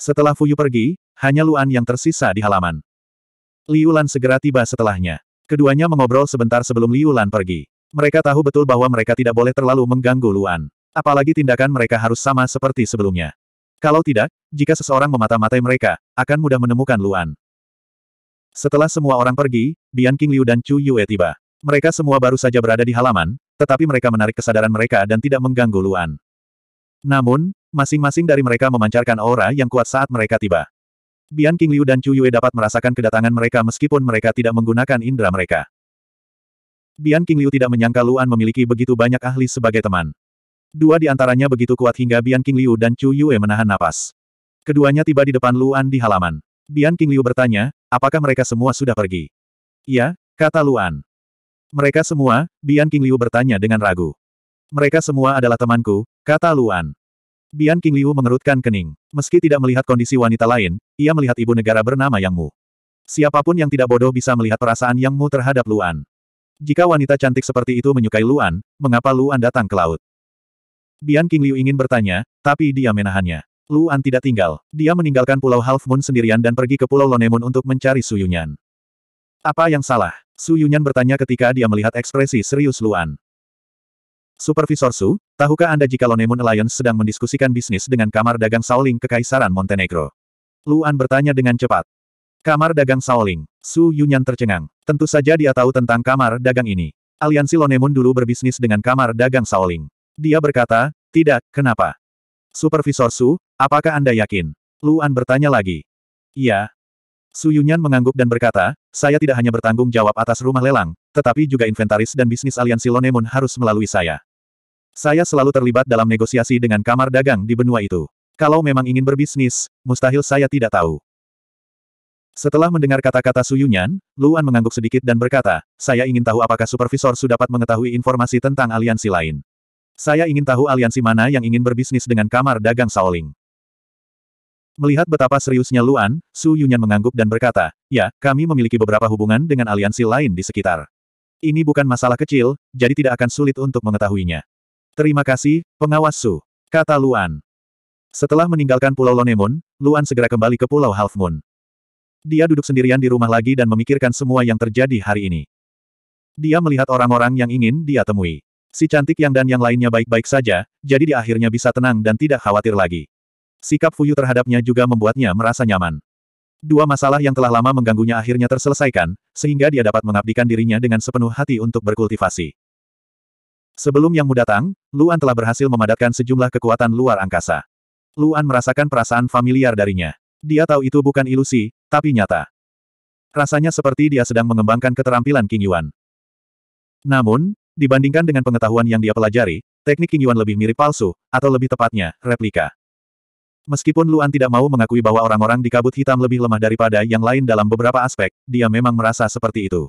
Setelah Fuyu pergi, hanya Luan yang tersisa di halaman. Liulan segera tiba setelahnya. Keduanya mengobrol sebentar sebelum Liulan pergi. Mereka tahu betul bahwa mereka tidak boleh terlalu mengganggu Luan. Apalagi tindakan mereka harus sama seperti sebelumnya. Kalau tidak, jika seseorang memata-matai mereka, akan mudah menemukan Luan. Setelah semua orang pergi, Bian King Liu dan Chu Yue tiba. Mereka semua baru saja berada di halaman, tetapi mereka menarik kesadaran mereka dan tidak mengganggu Luan. Namun, masing-masing dari mereka memancarkan aura yang kuat saat mereka tiba. Bian King Liu dan Chu Yue dapat merasakan kedatangan mereka meskipun mereka tidak menggunakan indera mereka. Bian King Liu tidak menyangka Luan memiliki begitu banyak ahli sebagai teman. Dua di antaranya begitu kuat hingga Bian King Liu dan Chu Yue menahan napas. Keduanya tiba di depan Luan di halaman. Bian King Liu bertanya, apakah mereka semua sudah pergi? Ya, kata Luan. Mereka semua, Bian King Liu bertanya dengan ragu. Mereka semua adalah temanku, kata Luan. Bian King Liu mengerutkan kening. Meski tidak melihat kondisi wanita lain, ia melihat ibu negara bernama Yang Mu. Siapapun yang tidak bodoh bisa melihat perasaan Yang Mu terhadap Luan. Jika wanita cantik seperti itu menyukai Luan, mengapa Luan datang ke laut? Bian King Liu ingin bertanya, tapi dia menahannya. Luan tidak tinggal. Dia meninggalkan Pulau Half Moon sendirian dan pergi ke Pulau Lonemun untuk mencari Su Yunyan. Apa yang salah? Su Yunyan bertanya ketika dia melihat ekspresi serius Luan. Supervisor Su, tahukah Anda jika Lonemun Alliance sedang mendiskusikan bisnis dengan Kamar Dagang Saoling Kekaisaran Montenegro? Luan bertanya dengan cepat. Kamar Dagang Saoling. Su Yunyan tercengang. Tentu saja dia tahu tentang kamar dagang ini. Aliansi Lonemun dulu berbisnis dengan Kamar Dagang Saoling. Dia berkata, tidak, kenapa? Supervisor Su, apakah Anda yakin? Luan bertanya lagi. Iya. Su Yunyan mengangguk dan berkata, saya tidak hanya bertanggung jawab atas rumah lelang, tetapi juga inventaris dan bisnis aliansi Lonemon harus melalui saya. Saya selalu terlibat dalam negosiasi dengan kamar dagang di benua itu. Kalau memang ingin berbisnis, mustahil saya tidak tahu. Setelah mendengar kata-kata Su Yunyan, Luan mengangguk sedikit dan berkata, saya ingin tahu apakah Supervisor Su dapat mengetahui informasi tentang aliansi lain. Saya ingin tahu aliansi mana yang ingin berbisnis dengan kamar dagang Shaoling. Melihat betapa seriusnya Luan, Su Yunyan mengangguk dan berkata, Ya, kami memiliki beberapa hubungan dengan aliansi lain di sekitar. Ini bukan masalah kecil, jadi tidak akan sulit untuk mengetahuinya. Terima kasih, pengawas Su, kata Luan. Setelah meninggalkan Pulau Lonemon, Luan segera kembali ke Pulau Half Moon. Dia duduk sendirian di rumah lagi dan memikirkan semua yang terjadi hari ini. Dia melihat orang-orang yang ingin dia temui. Si cantik yang dan yang lainnya baik-baik saja, jadi di akhirnya bisa tenang dan tidak khawatir lagi. Sikap Fuyu terhadapnya juga membuatnya merasa nyaman. Dua masalah yang telah lama mengganggunya akhirnya terselesaikan, sehingga dia dapat mengabdikan dirinya dengan sepenuh hati untuk berkultivasi. Sebelum Yang Mu datang, Luan telah berhasil memadatkan sejumlah kekuatan luar angkasa. Luan merasakan perasaan familiar darinya. Dia tahu itu bukan ilusi, tapi nyata. Rasanya seperti dia sedang mengembangkan keterampilan King Yuan. Namun, Dibandingkan dengan pengetahuan yang dia pelajari, teknik King Yuan lebih mirip palsu, atau lebih tepatnya, replika. Meskipun Luan tidak mau mengakui bahwa orang-orang di kabut hitam lebih lemah daripada yang lain dalam beberapa aspek, dia memang merasa seperti itu.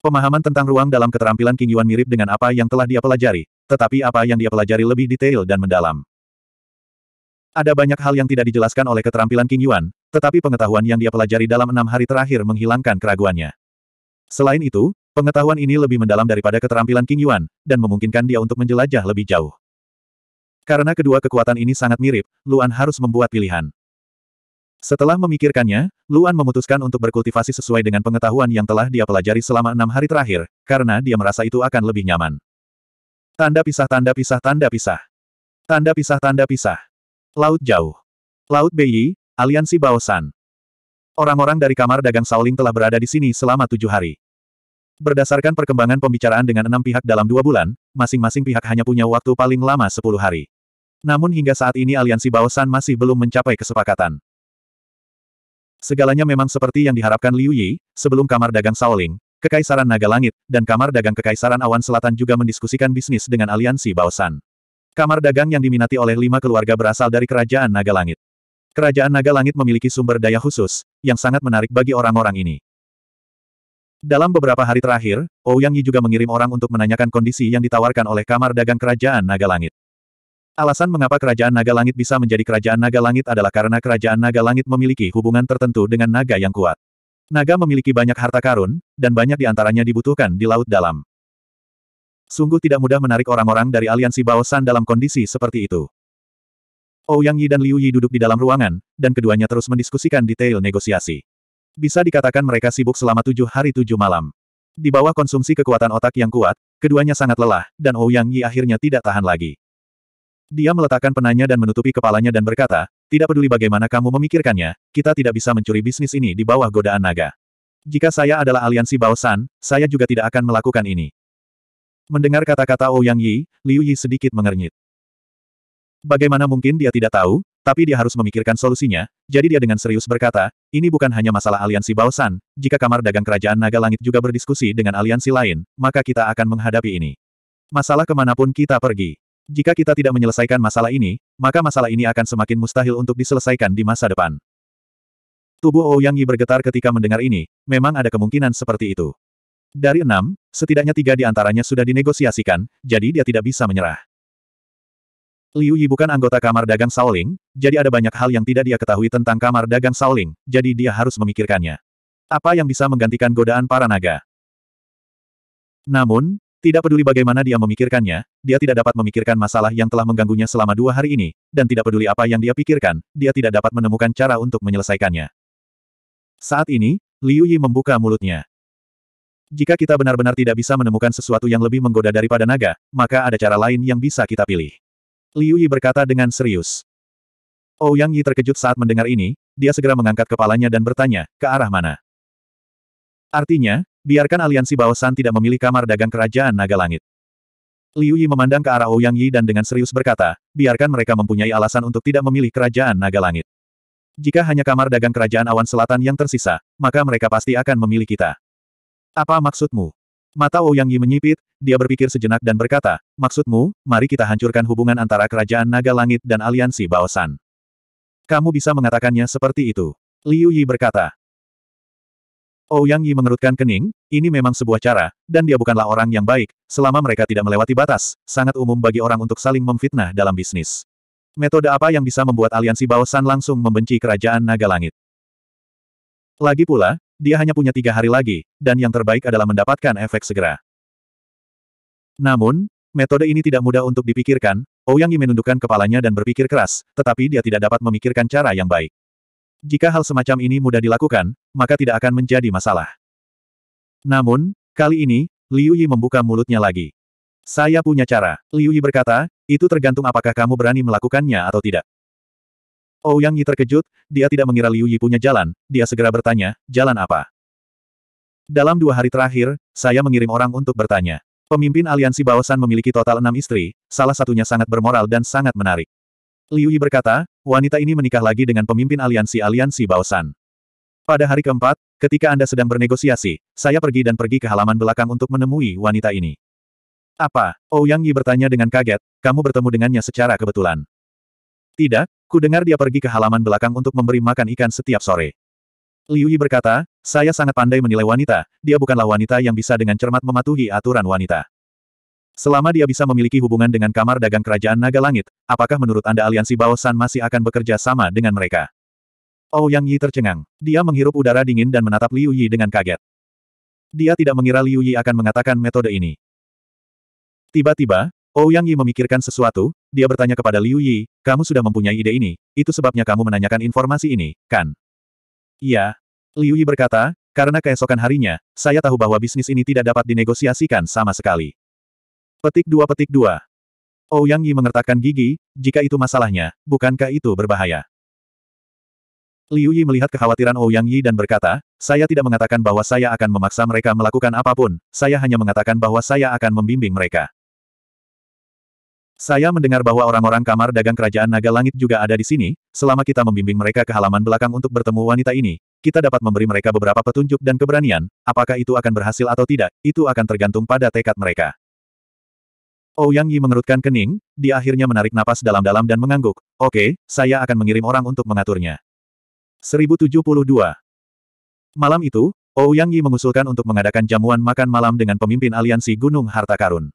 Pemahaman tentang ruang dalam keterampilan King Yuan mirip dengan apa yang telah dia pelajari, tetapi apa yang dia pelajari lebih detail dan mendalam. Ada banyak hal yang tidak dijelaskan oleh keterampilan King Yuan, tetapi pengetahuan yang dia pelajari dalam enam hari terakhir menghilangkan keraguannya. Selain itu, Pengetahuan ini lebih mendalam daripada keterampilan King Yuan, dan memungkinkan dia untuk menjelajah lebih jauh. Karena kedua kekuatan ini sangat mirip, Luan harus membuat pilihan. Setelah memikirkannya, Luan memutuskan untuk berkultivasi sesuai dengan pengetahuan yang telah dia pelajari selama enam hari terakhir, karena dia merasa itu akan lebih nyaman. Tanda pisah tanda pisah tanda pisah. Tanda pisah tanda pisah. Laut jauh. Laut Beiyi, Aliansi Baosan. Orang-orang dari kamar dagang Saoling telah berada di sini selama tujuh hari. Berdasarkan perkembangan pembicaraan dengan enam pihak dalam dua bulan, masing-masing pihak hanya punya waktu paling lama sepuluh hari. Namun hingga saat ini aliansi Baosan masih belum mencapai kesepakatan. Segalanya memang seperti yang diharapkan Liu Yi, sebelum kamar dagang Shaoling, Kekaisaran Naga Langit, dan Kamar Dagang Kekaisaran Awan Selatan juga mendiskusikan bisnis dengan aliansi Baosan. Kamar dagang yang diminati oleh lima keluarga berasal dari Kerajaan Naga Langit. Kerajaan Naga Langit memiliki sumber daya khusus, yang sangat menarik bagi orang-orang ini. Dalam beberapa hari terakhir, Ouyang Yi juga mengirim orang untuk menanyakan kondisi yang ditawarkan oleh kamar dagang kerajaan Naga Langit. Alasan mengapa kerajaan Naga Langit bisa menjadi kerajaan Naga Langit adalah karena kerajaan Naga Langit memiliki hubungan tertentu dengan naga yang kuat. Naga memiliki banyak harta karun, dan banyak di antaranya dibutuhkan di Laut Dalam. Sungguh tidak mudah menarik orang-orang dari aliansi Baosan dalam kondisi seperti itu. Ouyang Yi dan Liu Yi duduk di dalam ruangan, dan keduanya terus mendiskusikan detail negosiasi. Bisa dikatakan mereka sibuk selama tujuh hari tujuh malam. Di bawah konsumsi kekuatan otak yang kuat, keduanya sangat lelah, dan Ou oh Yi akhirnya tidak tahan lagi. Dia meletakkan penanya dan menutupi kepalanya dan berkata, tidak peduli bagaimana kamu memikirkannya, kita tidak bisa mencuri bisnis ini di bawah godaan naga. Jika saya adalah aliansi Baosan, saya juga tidak akan melakukan ini. Mendengar kata-kata Ouyang oh Yi, Liu Yi sedikit mengernyit. Bagaimana mungkin dia tidak tahu, tapi dia harus memikirkan solusinya, jadi dia dengan serius berkata, ini bukan hanya masalah aliansi Baosan, jika Kamar Dagang Kerajaan Naga Langit juga berdiskusi dengan aliansi lain, maka kita akan menghadapi ini. Masalah kemanapun kita pergi. Jika kita tidak menyelesaikan masalah ini, maka masalah ini akan semakin mustahil untuk diselesaikan di masa depan. Tubuh Ouyang Yi bergetar ketika mendengar ini, memang ada kemungkinan seperti itu. Dari enam, setidaknya tiga di antaranya sudah dinegosiasikan, jadi dia tidak bisa menyerah. Liu Yi bukan anggota kamar dagang Shaoling, jadi ada banyak hal yang tidak dia ketahui tentang kamar dagang Shaoling, jadi dia harus memikirkannya. Apa yang bisa menggantikan godaan para naga? Namun, tidak peduli bagaimana dia memikirkannya, dia tidak dapat memikirkan masalah yang telah mengganggunya selama dua hari ini, dan tidak peduli apa yang dia pikirkan, dia tidak dapat menemukan cara untuk menyelesaikannya. Saat ini, Liu Yi membuka mulutnya. Jika kita benar-benar tidak bisa menemukan sesuatu yang lebih menggoda daripada naga, maka ada cara lain yang bisa kita pilih. Liu Yi berkata dengan serius. Ouyang oh, Yi terkejut saat mendengar ini, dia segera mengangkat kepalanya dan bertanya, ke arah mana? Artinya, biarkan aliansi bawasan tidak memilih kamar dagang kerajaan naga langit. Liu Yi memandang ke arah Ouyang oh Yi dan dengan serius berkata, biarkan mereka mempunyai alasan untuk tidak memilih kerajaan naga langit. Jika hanya kamar dagang kerajaan awan selatan yang tersisa, maka mereka pasti akan memilih kita. Apa maksudmu? Mata Ouyang oh Yi menyipit, dia berpikir sejenak dan berkata, maksudmu, mari kita hancurkan hubungan antara kerajaan naga langit dan aliansi Baosan. Kamu bisa mengatakannya seperti itu. Liu Yi berkata. Ouyang oh Yi mengerutkan kening, ini memang sebuah cara, dan dia bukanlah orang yang baik, selama mereka tidak melewati batas, sangat umum bagi orang untuk saling memfitnah dalam bisnis. Metode apa yang bisa membuat aliansi Baosan langsung membenci kerajaan naga langit? Lagi pula, dia hanya punya tiga hari lagi, dan yang terbaik adalah mendapatkan efek segera. Namun, metode ini tidak mudah untuk dipikirkan, Ouyang Yi menundukkan kepalanya dan berpikir keras, tetapi dia tidak dapat memikirkan cara yang baik. Jika hal semacam ini mudah dilakukan, maka tidak akan menjadi masalah. Namun, kali ini, Liu Yi membuka mulutnya lagi. Saya punya cara, Liu Yi berkata, itu tergantung apakah kamu berani melakukannya atau tidak. Oh, Yang Yi terkejut, dia tidak mengira Liu Yi punya jalan, dia segera bertanya, jalan apa? Dalam dua hari terakhir, saya mengirim orang untuk bertanya. Pemimpin aliansi Baosan memiliki total enam istri, salah satunya sangat bermoral dan sangat menarik. Liu Yi berkata, wanita ini menikah lagi dengan pemimpin aliansi-aliansi Baosan. Pada hari keempat, ketika Anda sedang bernegosiasi, saya pergi dan pergi ke halaman belakang untuk menemui wanita ini. Apa? Ouyang oh, Yi bertanya dengan kaget, kamu bertemu dengannya secara kebetulan. Tidak, Ku dengar dia pergi ke halaman belakang untuk memberi makan ikan setiap sore. Liu Yi berkata, saya sangat pandai menilai wanita, dia bukanlah wanita yang bisa dengan cermat mematuhi aturan wanita. Selama dia bisa memiliki hubungan dengan kamar dagang kerajaan Naga Langit, apakah menurut Anda aliansi Bao San masih akan bekerja sama dengan mereka? Oh Yang Yi tercengang. Dia menghirup udara dingin dan menatap Liu Yi dengan kaget. Dia tidak mengira Liu Yi akan mengatakan metode ini. Tiba-tiba, Ou oh, Yi memikirkan sesuatu, dia bertanya kepada Liu Yi, kamu sudah mempunyai ide ini, itu sebabnya kamu menanyakan informasi ini, kan? Iya. Liu Yi berkata, karena keesokan harinya, saya tahu bahwa bisnis ini tidak dapat dinegosiasikan sama sekali. Petik dua petik dua. Ou oh, Yi mengertakkan gigi, jika itu masalahnya, bukankah itu berbahaya? Liu Yi melihat kekhawatiran Ou oh, Yi dan berkata, saya tidak mengatakan bahwa saya akan memaksa mereka melakukan apapun, saya hanya mengatakan bahwa saya akan membimbing mereka. Saya mendengar bahwa orang-orang kamar dagang kerajaan naga langit juga ada di sini, selama kita membimbing mereka ke halaman belakang untuk bertemu wanita ini, kita dapat memberi mereka beberapa petunjuk dan keberanian, apakah itu akan berhasil atau tidak, itu akan tergantung pada tekad mereka. Ouyang oh, Yi mengerutkan kening, di akhirnya menarik napas dalam-dalam dan mengangguk, oke, saya akan mengirim orang untuk mengaturnya. 1072 Malam itu, Ouyang oh, Yi mengusulkan untuk mengadakan jamuan makan malam dengan pemimpin aliansi Gunung Harta Karun.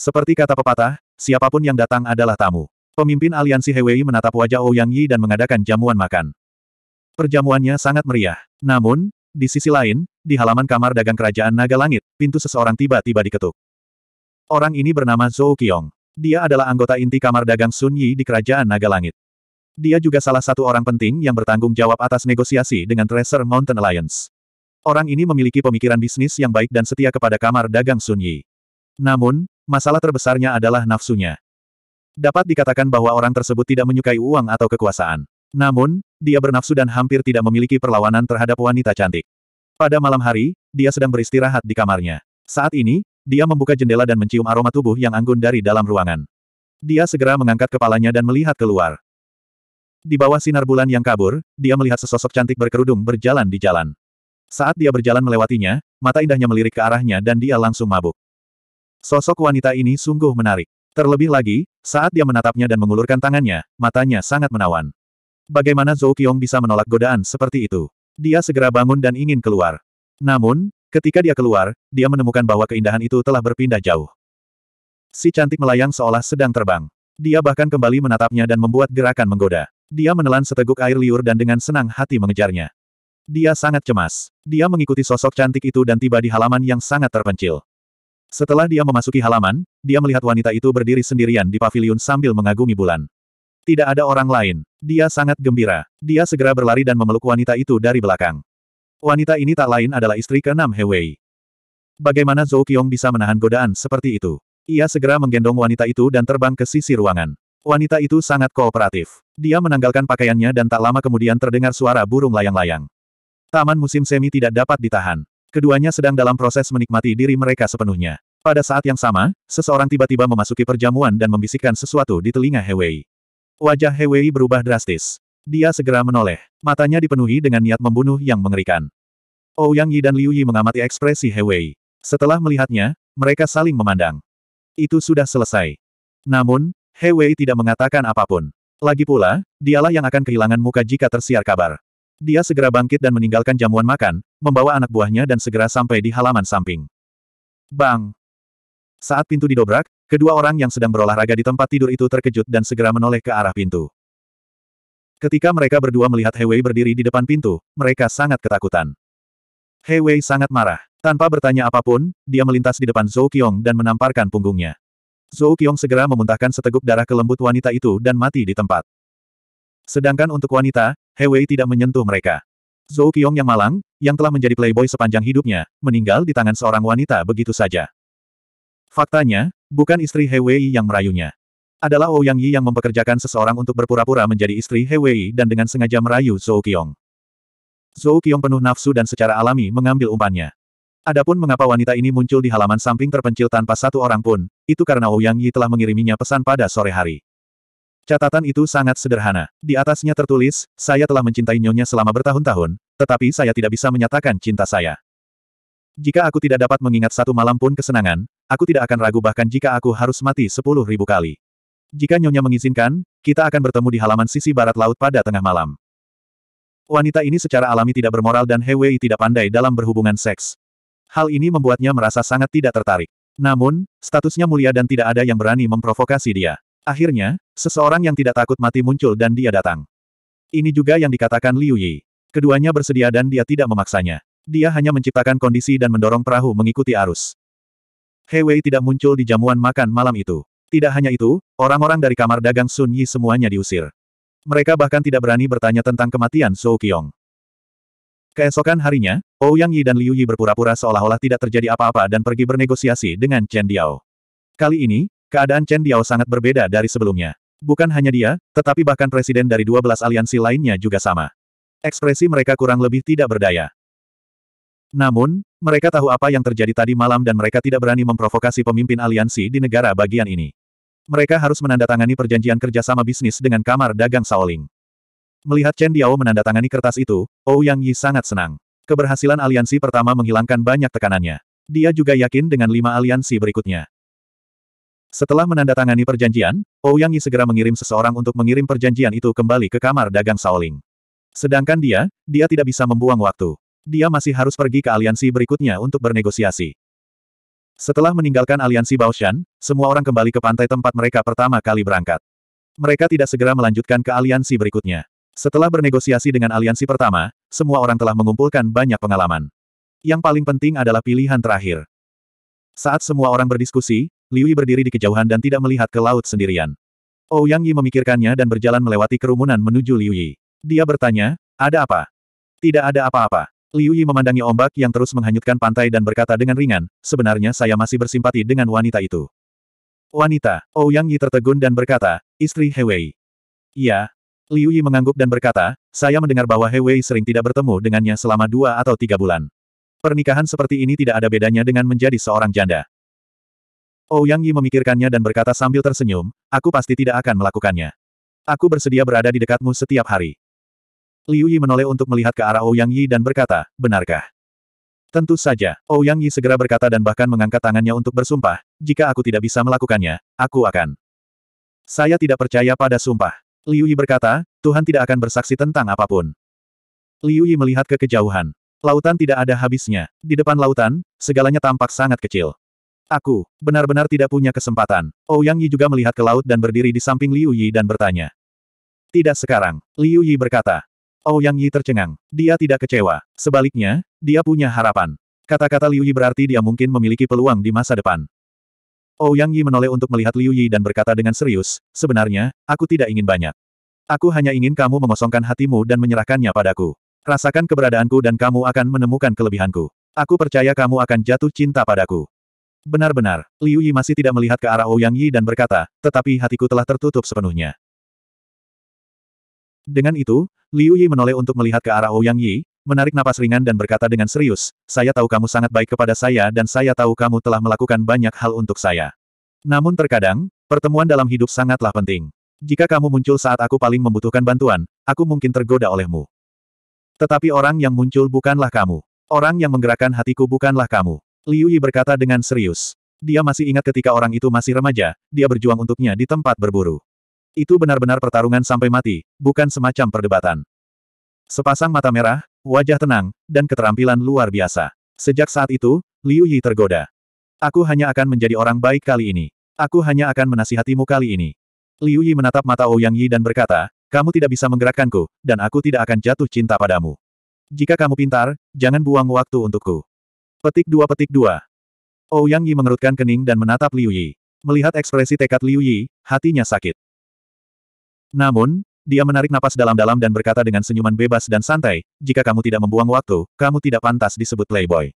Seperti kata pepatah, Siapapun yang datang adalah tamu. Pemimpin aliansi Hewei menatap wajah Ouyang oh Yi dan mengadakan jamuan makan. Perjamuannya sangat meriah. Namun, di sisi lain, di halaman kamar dagang kerajaan Naga Langit, pintu seseorang tiba-tiba diketuk. Orang ini bernama Zhou Qiong. Dia adalah anggota inti kamar dagang Sun Yi di kerajaan Naga Langit. Dia juga salah satu orang penting yang bertanggung jawab atas negosiasi dengan Treasure Mountain Alliance. Orang ini memiliki pemikiran bisnis yang baik dan setia kepada kamar dagang Sun Yi. Namun, masalah terbesarnya adalah nafsunya. Dapat dikatakan bahwa orang tersebut tidak menyukai uang atau kekuasaan. Namun, dia bernafsu dan hampir tidak memiliki perlawanan terhadap wanita cantik. Pada malam hari, dia sedang beristirahat di kamarnya. Saat ini, dia membuka jendela dan mencium aroma tubuh yang anggun dari dalam ruangan. Dia segera mengangkat kepalanya dan melihat keluar. Di bawah sinar bulan yang kabur, dia melihat sesosok cantik berkerudung berjalan di jalan. Saat dia berjalan melewatinya, mata indahnya melirik ke arahnya dan dia langsung mabuk. Sosok wanita ini sungguh menarik. Terlebih lagi, saat dia menatapnya dan mengulurkan tangannya, matanya sangat menawan. Bagaimana Zhou Qiong bisa menolak godaan seperti itu? Dia segera bangun dan ingin keluar. Namun, ketika dia keluar, dia menemukan bahwa keindahan itu telah berpindah jauh. Si cantik melayang seolah sedang terbang. Dia bahkan kembali menatapnya dan membuat gerakan menggoda. Dia menelan seteguk air liur dan dengan senang hati mengejarnya. Dia sangat cemas. Dia mengikuti sosok cantik itu dan tiba di halaman yang sangat terpencil. Setelah dia memasuki halaman, dia melihat wanita itu berdiri sendirian di paviliun sambil mengagumi bulan. Tidak ada orang lain. Dia sangat gembira. Dia segera berlari dan memeluk wanita itu dari belakang. Wanita ini tak lain adalah istri keenam Hewei. Bagaimana Zhou Qiong bisa menahan godaan seperti itu? Ia segera menggendong wanita itu dan terbang ke sisi ruangan. Wanita itu sangat kooperatif. Dia menanggalkan pakaiannya dan tak lama kemudian terdengar suara burung layang-layang. Taman musim semi tidak dapat ditahan. Keduanya sedang dalam proses menikmati diri mereka sepenuhnya. Pada saat yang sama, seseorang tiba-tiba memasuki perjamuan dan membisikkan sesuatu di telinga Hewei. Wajah Hewei berubah drastis. Dia segera menoleh. Matanya dipenuhi dengan niat membunuh yang mengerikan. Ouyang oh, Yi dan Liu Yi mengamati ekspresi Hewei. Setelah melihatnya, mereka saling memandang. Itu sudah selesai. Namun, Hewei tidak mengatakan apapun. Lagi pula, dialah yang akan kehilangan muka jika tersiar kabar. Dia segera bangkit dan meninggalkan jamuan makan, membawa anak buahnya dan segera sampai di halaman samping. Bang! Saat pintu didobrak, kedua orang yang sedang berolahraga di tempat tidur itu terkejut dan segera menoleh ke arah pintu. Ketika mereka berdua melihat Hewei berdiri di depan pintu, mereka sangat ketakutan. Hewei sangat marah. Tanpa bertanya apapun, dia melintas di depan Zhou Qiong dan menamparkan punggungnya. Zhou Qiong segera memuntahkan seteguk darah ke lembut wanita itu dan mati di tempat. Sedangkan untuk wanita, He Wei tidak menyentuh mereka. Zhou Qiong yang malang, yang telah menjadi playboy sepanjang hidupnya, meninggal di tangan seorang wanita begitu saja. Faktanya, bukan istri He Wei yang merayunya. Adalah Ouyang oh Yi yang mempekerjakan seseorang untuk berpura-pura menjadi istri He Wei dan dengan sengaja merayu Zhou Qiong. Zhou Qiong penuh nafsu dan secara alami mengambil umpannya. Adapun mengapa wanita ini muncul di halaman samping terpencil tanpa satu orang pun, itu karena Ouyang oh Yi telah mengiriminya pesan pada sore hari. Catatan itu sangat sederhana. Di atasnya tertulis, saya telah mencintai Nyonya selama bertahun-tahun, tetapi saya tidak bisa menyatakan cinta saya. Jika aku tidak dapat mengingat satu malam pun kesenangan, aku tidak akan ragu bahkan jika aku harus mati sepuluh ribu kali. Jika Nyonya mengizinkan, kita akan bertemu di halaman sisi barat laut pada tengah malam. Wanita ini secara alami tidak bermoral dan Hewei tidak pandai dalam berhubungan seks. Hal ini membuatnya merasa sangat tidak tertarik. Namun, statusnya mulia dan tidak ada yang berani memprovokasi dia. Akhirnya, seseorang yang tidak takut mati muncul dan dia datang. Ini juga yang dikatakan Liu Yi. Keduanya bersedia dan dia tidak memaksanya. Dia hanya menciptakan kondisi dan mendorong perahu mengikuti arus. He Wei tidak muncul di jamuan makan malam itu. Tidak hanya itu, orang-orang dari kamar dagang Sun Yi semuanya diusir. Mereka bahkan tidak berani bertanya tentang kematian Zhou Qiong. Keesokan harinya, Ouyang Yi dan Liu Yi berpura-pura seolah-olah tidak terjadi apa-apa dan pergi bernegosiasi dengan Chen Diao. Kali ini, Keadaan Chen Diao sangat berbeda dari sebelumnya. Bukan hanya dia, tetapi bahkan presiden dari 12 aliansi lainnya juga sama. Ekspresi mereka kurang lebih tidak berdaya. Namun, mereka tahu apa yang terjadi tadi malam dan mereka tidak berani memprovokasi pemimpin aliansi di negara bagian ini. Mereka harus menandatangani perjanjian kerjasama bisnis dengan Kamar Dagang Shaoling. Melihat Chen Diao menandatangani kertas itu, Ou Yang Yi sangat senang. Keberhasilan aliansi pertama menghilangkan banyak tekanannya. Dia juga yakin dengan lima aliansi berikutnya. Setelah menandatangani perjanjian, Ouyang Yi segera mengirim seseorang untuk mengirim perjanjian itu kembali ke kamar dagang Shaoling. Sedangkan dia, dia tidak bisa membuang waktu. Dia masih harus pergi ke aliansi berikutnya untuk bernegosiasi. Setelah meninggalkan aliansi Baoshan, semua orang kembali ke pantai tempat mereka pertama kali berangkat. Mereka tidak segera melanjutkan ke aliansi berikutnya. Setelah bernegosiasi dengan aliansi pertama, semua orang telah mengumpulkan banyak pengalaman. Yang paling penting adalah pilihan terakhir. Saat semua orang berdiskusi, Liu Yi berdiri di kejauhan dan tidak melihat ke laut sendirian. Ou oh, Yang Yi memikirkannya dan berjalan melewati kerumunan menuju Liu Yi. Dia bertanya, ada apa? Tidak ada apa-apa. Liu Yi memandangi ombak yang terus menghanyutkan pantai dan berkata dengan ringan, sebenarnya saya masih bersimpati dengan wanita itu. Wanita, Ou oh, Yang Yi tertegun dan berkata, istri He Wei. Iya. Liu Yi mengangguk dan berkata, saya mendengar bahwa He Wei sering tidak bertemu dengannya selama dua atau tiga bulan. Pernikahan seperti ini tidak ada bedanya dengan menjadi seorang janda. Ouyang oh, Yi memikirkannya dan berkata sambil tersenyum, aku pasti tidak akan melakukannya. Aku bersedia berada di dekatmu setiap hari. Liu Yi menoleh untuk melihat ke arah Ouyang oh Yi dan berkata, benarkah? Tentu saja, Ouyang oh Yi segera berkata dan bahkan mengangkat tangannya untuk bersumpah, jika aku tidak bisa melakukannya, aku akan. Saya tidak percaya pada sumpah. Liu Yi berkata, Tuhan tidak akan bersaksi tentang apapun. Liu Yi melihat ke kejauhan. Lautan tidak ada habisnya. Di depan lautan, segalanya tampak sangat kecil. Aku, benar-benar tidak punya kesempatan. Ouyang oh, Yi juga melihat ke laut dan berdiri di samping Liu Yi dan bertanya. Tidak sekarang, Liu Yi berkata. Ouyang oh, Yi tercengang. Dia tidak kecewa. Sebaliknya, dia punya harapan. Kata-kata Liu Yi berarti dia mungkin memiliki peluang di masa depan. Ouyang oh, Yi menoleh untuk melihat Liu Yi dan berkata dengan serius, sebenarnya, aku tidak ingin banyak. Aku hanya ingin kamu mengosongkan hatimu dan menyerahkannya padaku. Rasakan keberadaanku dan kamu akan menemukan kelebihanku. Aku percaya kamu akan jatuh cinta padaku. Benar-benar, Liu Yi masih tidak melihat ke arah Ouyang Yi dan berkata, tetapi hatiku telah tertutup sepenuhnya. Dengan itu, Liu Yi menoleh untuk melihat ke arah Ouyang Yi, menarik napas ringan dan berkata dengan serius, saya tahu kamu sangat baik kepada saya dan saya tahu kamu telah melakukan banyak hal untuk saya. Namun terkadang, pertemuan dalam hidup sangatlah penting. Jika kamu muncul saat aku paling membutuhkan bantuan, aku mungkin tergoda olehmu. Tetapi orang yang muncul bukanlah kamu. Orang yang menggerakkan hatiku bukanlah kamu. Liu Yi berkata dengan serius. Dia masih ingat ketika orang itu masih remaja, dia berjuang untuknya di tempat berburu. Itu benar-benar pertarungan sampai mati, bukan semacam perdebatan. Sepasang mata merah, wajah tenang, dan keterampilan luar biasa. Sejak saat itu, Liu Yi tergoda. Aku hanya akan menjadi orang baik kali ini. Aku hanya akan menasihatimu kali ini. Liu Yi menatap mata Ouyang Yi dan berkata, kamu tidak bisa menggerakkanku, dan aku tidak akan jatuh cinta padamu. Jika kamu pintar, jangan buang waktu untukku. Petik dua petik dua. Ou oh, Yang Yi mengerutkan kening dan menatap Liu Yi. Melihat ekspresi tekad Liu Yi, hatinya sakit. Namun, dia menarik napas dalam-dalam dan berkata dengan senyuman bebas dan santai, jika kamu tidak membuang waktu, kamu tidak pantas disebut playboy.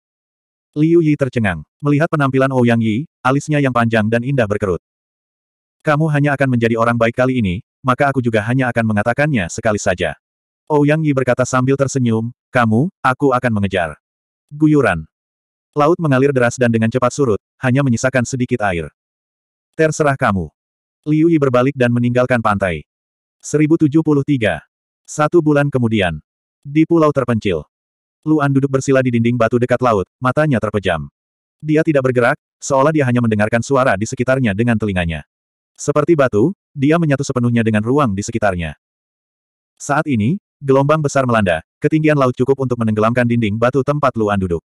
Liu Yi tercengang. Melihat penampilan Ou oh Yang Yi, alisnya yang panjang dan indah berkerut. Kamu hanya akan menjadi orang baik kali ini, maka aku juga hanya akan mengatakannya sekali saja. Ouyang oh Yi berkata sambil tersenyum, kamu, aku akan mengejar. Guyuran. Laut mengalir deras dan dengan cepat surut, hanya menyisakan sedikit air. Terserah kamu. Liu Yi berbalik dan meninggalkan pantai. 1073. Satu bulan kemudian. Di pulau terpencil. Luan duduk bersila di dinding batu dekat laut, matanya terpejam. Dia tidak bergerak, seolah dia hanya mendengarkan suara di sekitarnya dengan telinganya. Seperti batu, dia menyatu sepenuhnya dengan ruang di sekitarnya. Saat ini, gelombang besar melanda, ketinggian laut cukup untuk menenggelamkan dinding batu tempat Luan duduk.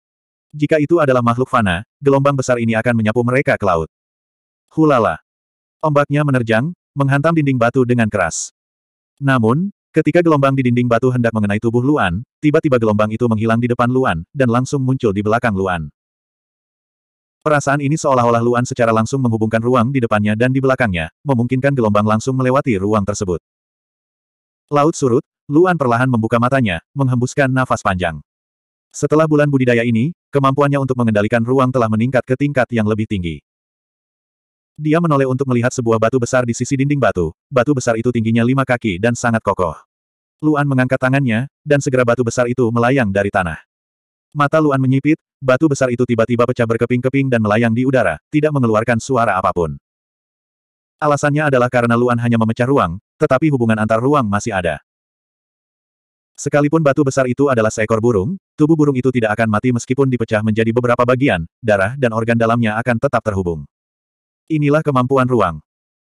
Jika itu adalah makhluk fana, gelombang besar ini akan menyapu mereka ke laut. Hulala. Ombaknya menerjang, menghantam dinding batu dengan keras. Namun, ketika gelombang di dinding batu hendak mengenai tubuh Luan, tiba-tiba gelombang itu menghilang di depan Luan, dan langsung muncul di belakang Luan. Perasaan ini seolah-olah Luan secara langsung menghubungkan ruang di depannya dan di belakangnya, memungkinkan gelombang langsung melewati ruang tersebut. Laut surut, Luan perlahan membuka matanya, menghembuskan nafas panjang. Setelah bulan budidaya ini, Kemampuannya untuk mengendalikan ruang telah meningkat ke tingkat yang lebih tinggi. Dia menoleh untuk melihat sebuah batu besar di sisi dinding batu. Batu besar itu tingginya lima kaki dan sangat kokoh. Luan mengangkat tangannya, dan segera batu besar itu melayang dari tanah. Mata Luan menyipit, batu besar itu tiba-tiba pecah berkeping-keping dan melayang di udara, tidak mengeluarkan suara apapun. Alasannya adalah karena Luan hanya memecah ruang, tetapi hubungan antar ruang masih ada. Sekalipun batu besar itu adalah seekor burung, tubuh burung itu tidak akan mati meskipun dipecah menjadi beberapa bagian, darah dan organ dalamnya akan tetap terhubung. Inilah kemampuan ruang.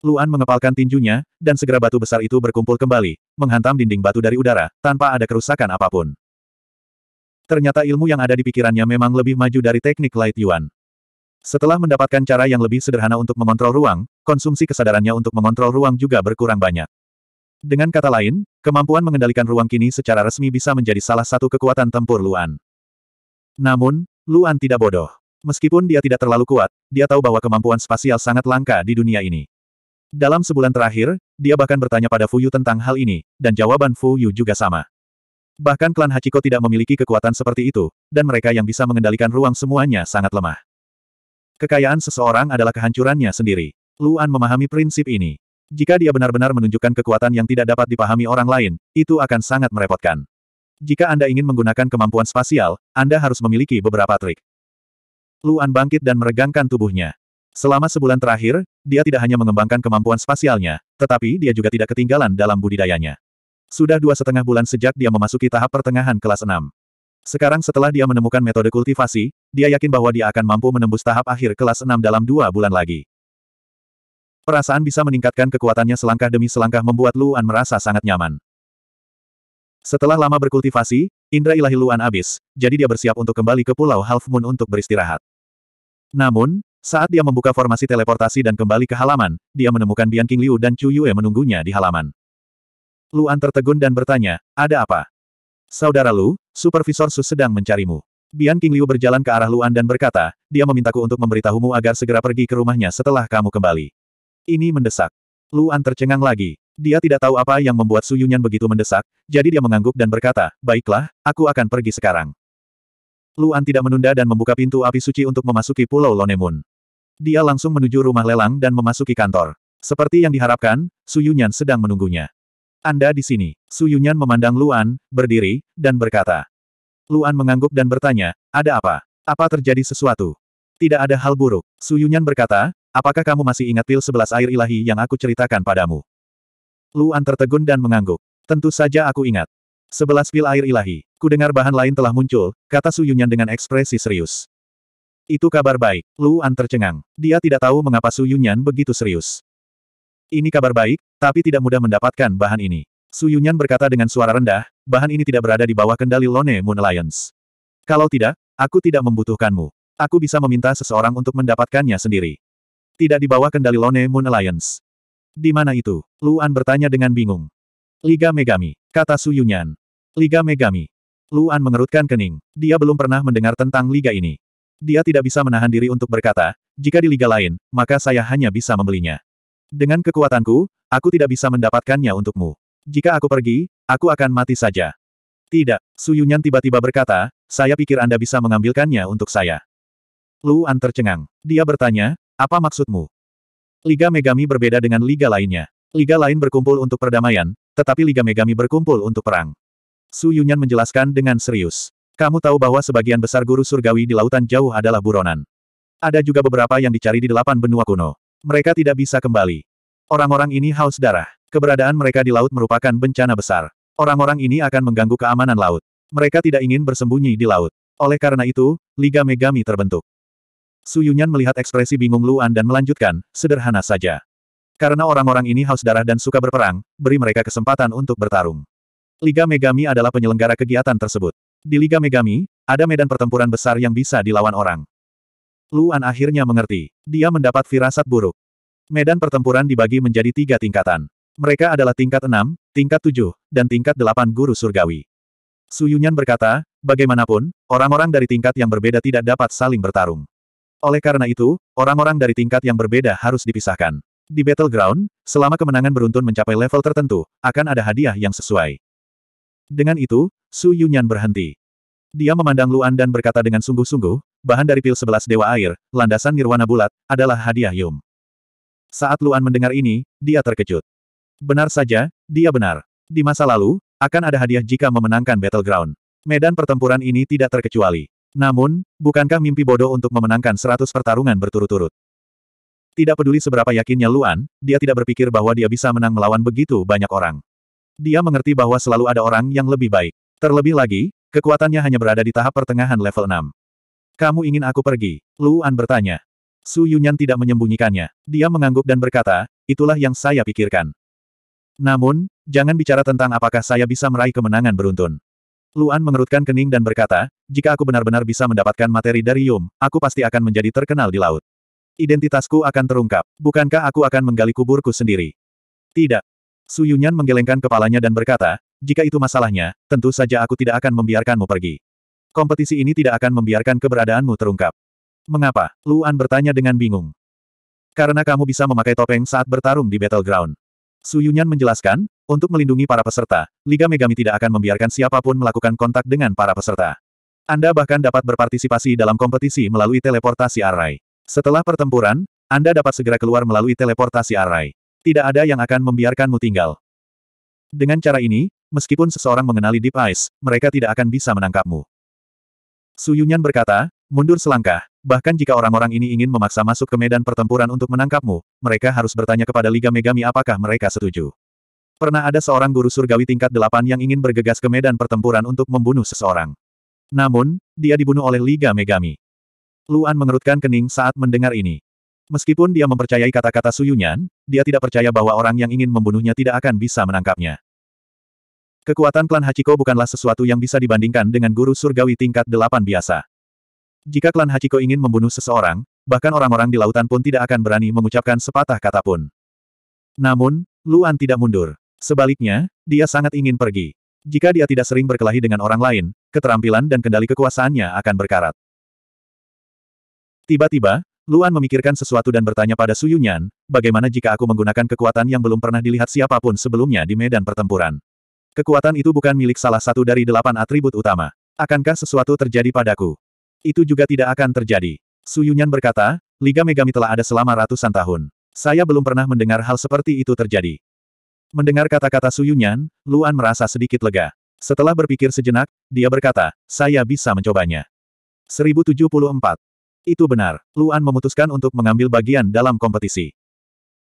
Luan mengepalkan tinjunya, dan segera batu besar itu berkumpul kembali, menghantam dinding batu dari udara, tanpa ada kerusakan apapun. Ternyata ilmu yang ada di pikirannya memang lebih maju dari teknik Light Yuan. Setelah mendapatkan cara yang lebih sederhana untuk mengontrol ruang, konsumsi kesadarannya untuk mengontrol ruang juga berkurang banyak. Dengan kata lain, kemampuan mengendalikan ruang kini secara resmi bisa menjadi salah satu kekuatan tempur Luan. Namun, Luan tidak bodoh. Meskipun dia tidak terlalu kuat, dia tahu bahwa kemampuan spasial sangat langka di dunia ini. Dalam sebulan terakhir, dia bahkan bertanya pada Fuyu tentang hal ini, dan jawaban Fuyu juga sama. Bahkan klan Hachiko tidak memiliki kekuatan seperti itu, dan mereka yang bisa mengendalikan ruang semuanya sangat lemah. Kekayaan seseorang adalah kehancurannya sendiri. Luan memahami prinsip ini. Jika dia benar-benar menunjukkan kekuatan yang tidak dapat dipahami orang lain, itu akan sangat merepotkan. Jika Anda ingin menggunakan kemampuan spasial, Anda harus memiliki beberapa trik. Luan bangkit dan meregangkan tubuhnya. Selama sebulan terakhir, dia tidak hanya mengembangkan kemampuan spasialnya, tetapi dia juga tidak ketinggalan dalam budidayanya. Sudah dua setengah bulan sejak dia memasuki tahap pertengahan kelas 6. Sekarang setelah dia menemukan metode kultivasi, dia yakin bahwa dia akan mampu menembus tahap akhir kelas 6 dalam dua bulan lagi. Perasaan bisa meningkatkan kekuatannya selangkah demi selangkah membuat Luan merasa sangat nyaman. Setelah lama berkultivasi, indra ilahi Luan habis, jadi dia bersiap untuk kembali ke Pulau Half Moon untuk beristirahat. Namun, saat dia membuka formasi teleportasi dan kembali ke halaman, dia menemukan Bian King Liu dan Chu Yue menunggunya di halaman. Luan tertegun dan bertanya, ada apa? Saudara Lu, Supervisor Su sedang mencarimu. Bian King Liu berjalan ke arah Luan dan berkata, dia memintaku untuk memberitahumu agar segera pergi ke rumahnya setelah kamu kembali. Ini mendesak. Luan tercengang lagi. Dia tidak tahu apa yang membuat Suyunyan begitu mendesak, jadi dia mengangguk dan berkata, baiklah, aku akan pergi sekarang. Luan tidak menunda dan membuka pintu api suci untuk memasuki Pulau Lonemun. Dia langsung menuju rumah lelang dan memasuki kantor. Seperti yang diharapkan, Suyunyan sedang menunggunya. Anda di sini. Suyunyan memandang Luan, berdiri, dan berkata. Luan mengangguk dan bertanya, ada apa? Apa terjadi sesuatu? Tidak ada hal buruk. Suyunyan berkata, Apakah kamu masih ingat pil sebelas air ilahi yang aku ceritakan padamu? Luan tertegun dan mengangguk. Tentu saja aku ingat. Sebelas pil air ilahi. Kudengar bahan lain telah muncul, kata Suyunyan dengan ekspresi serius. Itu kabar baik. Luan tercengang. Dia tidak tahu mengapa Suyunyan begitu serius. Ini kabar baik, tapi tidak mudah mendapatkan bahan ini. Suyunyan berkata dengan suara rendah, bahan ini tidak berada di bawah kendali Lone Moon Alliance. Kalau tidak, aku tidak membutuhkanmu. Aku bisa meminta seseorang untuk mendapatkannya sendiri. Tidak di bawah kendali Lone Moon Alliance. Di mana itu? Luan bertanya dengan bingung. Liga Megami, kata Su Yunyan. Liga Megami. Luan mengerutkan kening. Dia belum pernah mendengar tentang liga ini. Dia tidak bisa menahan diri untuk berkata, jika di liga lain, maka saya hanya bisa membelinya. Dengan kekuatanku, aku tidak bisa mendapatkannya untukmu. Jika aku pergi, aku akan mati saja. Tidak, Su Yunyan tiba-tiba berkata, saya pikir Anda bisa mengambilkannya untuk saya. Luan tercengang. Dia bertanya, apa maksudmu? Liga Megami berbeda dengan liga lainnya. Liga lain berkumpul untuk perdamaian, tetapi Liga Megami berkumpul untuk perang. Su Yunyan menjelaskan dengan serius. Kamu tahu bahwa sebagian besar guru surgawi di lautan jauh adalah buronan. Ada juga beberapa yang dicari di delapan benua kuno. Mereka tidak bisa kembali. Orang-orang ini haus darah. Keberadaan mereka di laut merupakan bencana besar. Orang-orang ini akan mengganggu keamanan laut. Mereka tidak ingin bersembunyi di laut. Oleh karena itu, Liga Megami terbentuk. Su Yunyan melihat ekspresi bingung Luan dan melanjutkan, sederhana saja. Karena orang-orang ini haus darah dan suka berperang, beri mereka kesempatan untuk bertarung. Liga Megami adalah penyelenggara kegiatan tersebut. Di Liga Megami, ada medan pertempuran besar yang bisa dilawan orang. Luan akhirnya mengerti. Dia mendapat firasat buruk. Medan pertempuran dibagi menjadi tiga tingkatan. Mereka adalah tingkat enam, tingkat tujuh, dan tingkat delapan guru surgawi. Su Yunyan berkata, bagaimanapun, orang-orang dari tingkat yang berbeda tidak dapat saling bertarung. Oleh karena itu, orang-orang dari tingkat yang berbeda harus dipisahkan. Di Battleground, selama kemenangan beruntun mencapai level tertentu, akan ada hadiah yang sesuai. Dengan itu, Su Yunyan berhenti. Dia memandang Luan dan berkata dengan sungguh-sungguh, bahan dari pil sebelas dewa air, landasan nirwana bulat, adalah hadiah Yum. Saat Luan mendengar ini, dia terkejut. Benar saja, dia benar. Di masa lalu, akan ada hadiah jika memenangkan Battleground. Medan pertempuran ini tidak terkecuali. Namun, bukankah mimpi bodoh untuk memenangkan seratus pertarungan berturut-turut? Tidak peduli seberapa yakinnya Luan, dia tidak berpikir bahwa dia bisa menang melawan begitu banyak orang. Dia mengerti bahwa selalu ada orang yang lebih baik. Terlebih lagi, kekuatannya hanya berada di tahap pertengahan level 6. Kamu ingin aku pergi? Luan bertanya. Su Yunyan tidak menyembunyikannya. Dia mengangguk dan berkata, itulah yang saya pikirkan. Namun, jangan bicara tentang apakah saya bisa meraih kemenangan beruntun. Luan mengerutkan kening dan berkata, jika aku benar-benar bisa mendapatkan materi dari Yum, aku pasti akan menjadi terkenal di laut. Identitasku akan terungkap. Bukankah aku akan menggali kuburku sendiri? Tidak. Su Yunyan menggelengkan kepalanya dan berkata, jika itu masalahnya, tentu saja aku tidak akan membiarkanmu pergi. Kompetisi ini tidak akan membiarkan keberadaanmu terungkap. Mengapa? Luan bertanya dengan bingung. Karena kamu bisa memakai topeng saat bertarung di Battleground. Su Yunyan menjelaskan, untuk melindungi para peserta, Liga Megami tidak akan membiarkan siapapun melakukan kontak dengan para peserta. Anda bahkan dapat berpartisipasi dalam kompetisi melalui teleportasi array. Setelah pertempuran, Anda dapat segera keluar melalui teleportasi array. Tidak ada yang akan membiarkanmu tinggal. Dengan cara ini, meskipun seseorang mengenali Deep Eyes, mereka tidak akan bisa menangkapmu. Su Yunyan berkata, mundur selangkah, bahkan jika orang-orang ini ingin memaksa masuk ke medan pertempuran untuk menangkapmu, mereka harus bertanya kepada Liga Megami apakah mereka setuju. Pernah ada seorang guru surgawi tingkat delapan yang ingin bergegas ke medan pertempuran untuk membunuh seseorang. Namun, dia dibunuh oleh Liga Megami. Luan mengerutkan kening saat mendengar ini. Meskipun dia mempercayai kata-kata Suyunyan, dia tidak percaya bahwa orang yang ingin membunuhnya tidak akan bisa menangkapnya. Kekuatan klan Hachiko bukanlah sesuatu yang bisa dibandingkan dengan guru surgawi tingkat delapan biasa. Jika klan Hachiko ingin membunuh seseorang, bahkan orang-orang di lautan pun tidak akan berani mengucapkan sepatah kata pun. Namun, Luan tidak mundur. Sebaliknya, dia sangat ingin pergi. Jika dia tidak sering berkelahi dengan orang lain, keterampilan dan kendali kekuasaannya akan berkarat. Tiba-tiba, Luan memikirkan sesuatu dan bertanya pada Su Yunyan, bagaimana jika aku menggunakan kekuatan yang belum pernah dilihat siapapun sebelumnya di medan pertempuran. Kekuatan itu bukan milik salah satu dari delapan atribut utama. Akankah sesuatu terjadi padaku? Itu juga tidak akan terjadi. Su Yunyan berkata, Liga Megami telah ada selama ratusan tahun. Saya belum pernah mendengar hal seperti itu terjadi. Mendengar kata-kata Su Yunyan, Luan merasa sedikit lega. Setelah berpikir sejenak, dia berkata, saya bisa mencobanya. 1074. Itu benar, Luan memutuskan untuk mengambil bagian dalam kompetisi.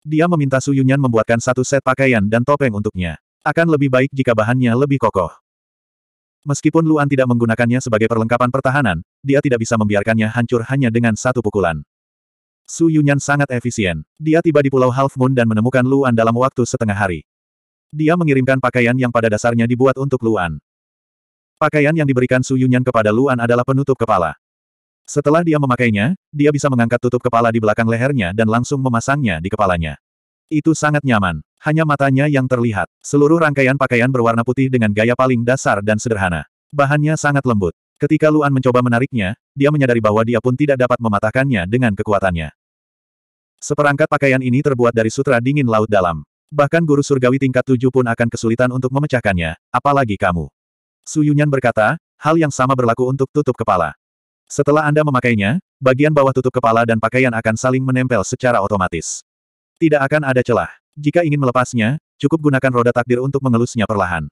Dia meminta Su Yunyan membuatkan satu set pakaian dan topeng untuknya. Akan lebih baik jika bahannya lebih kokoh. Meskipun Luan tidak menggunakannya sebagai perlengkapan pertahanan, dia tidak bisa membiarkannya hancur hanya dengan satu pukulan. Su Yunyan sangat efisien. Dia tiba di Pulau Half Moon dan menemukan Luan dalam waktu setengah hari. Dia mengirimkan pakaian yang pada dasarnya dibuat untuk Luan. Pakaian yang diberikan Su Yunyan kepada Luan adalah penutup kepala. Setelah dia memakainya, dia bisa mengangkat tutup kepala di belakang lehernya dan langsung memasangnya di kepalanya. Itu sangat nyaman. Hanya matanya yang terlihat. Seluruh rangkaian pakaian berwarna putih dengan gaya paling dasar dan sederhana. Bahannya sangat lembut. Ketika Luan mencoba menariknya, dia menyadari bahwa dia pun tidak dapat mematahkannya dengan kekuatannya. Seperangkat pakaian ini terbuat dari sutra dingin laut dalam. Bahkan guru surgawi tingkat tujuh pun akan kesulitan untuk memecahkannya, apalagi kamu. Su Yunyan berkata, hal yang sama berlaku untuk tutup kepala. Setelah Anda memakainya, bagian bawah tutup kepala dan pakaian akan saling menempel secara otomatis. Tidak akan ada celah. Jika ingin melepasnya, cukup gunakan roda takdir untuk mengelusnya perlahan.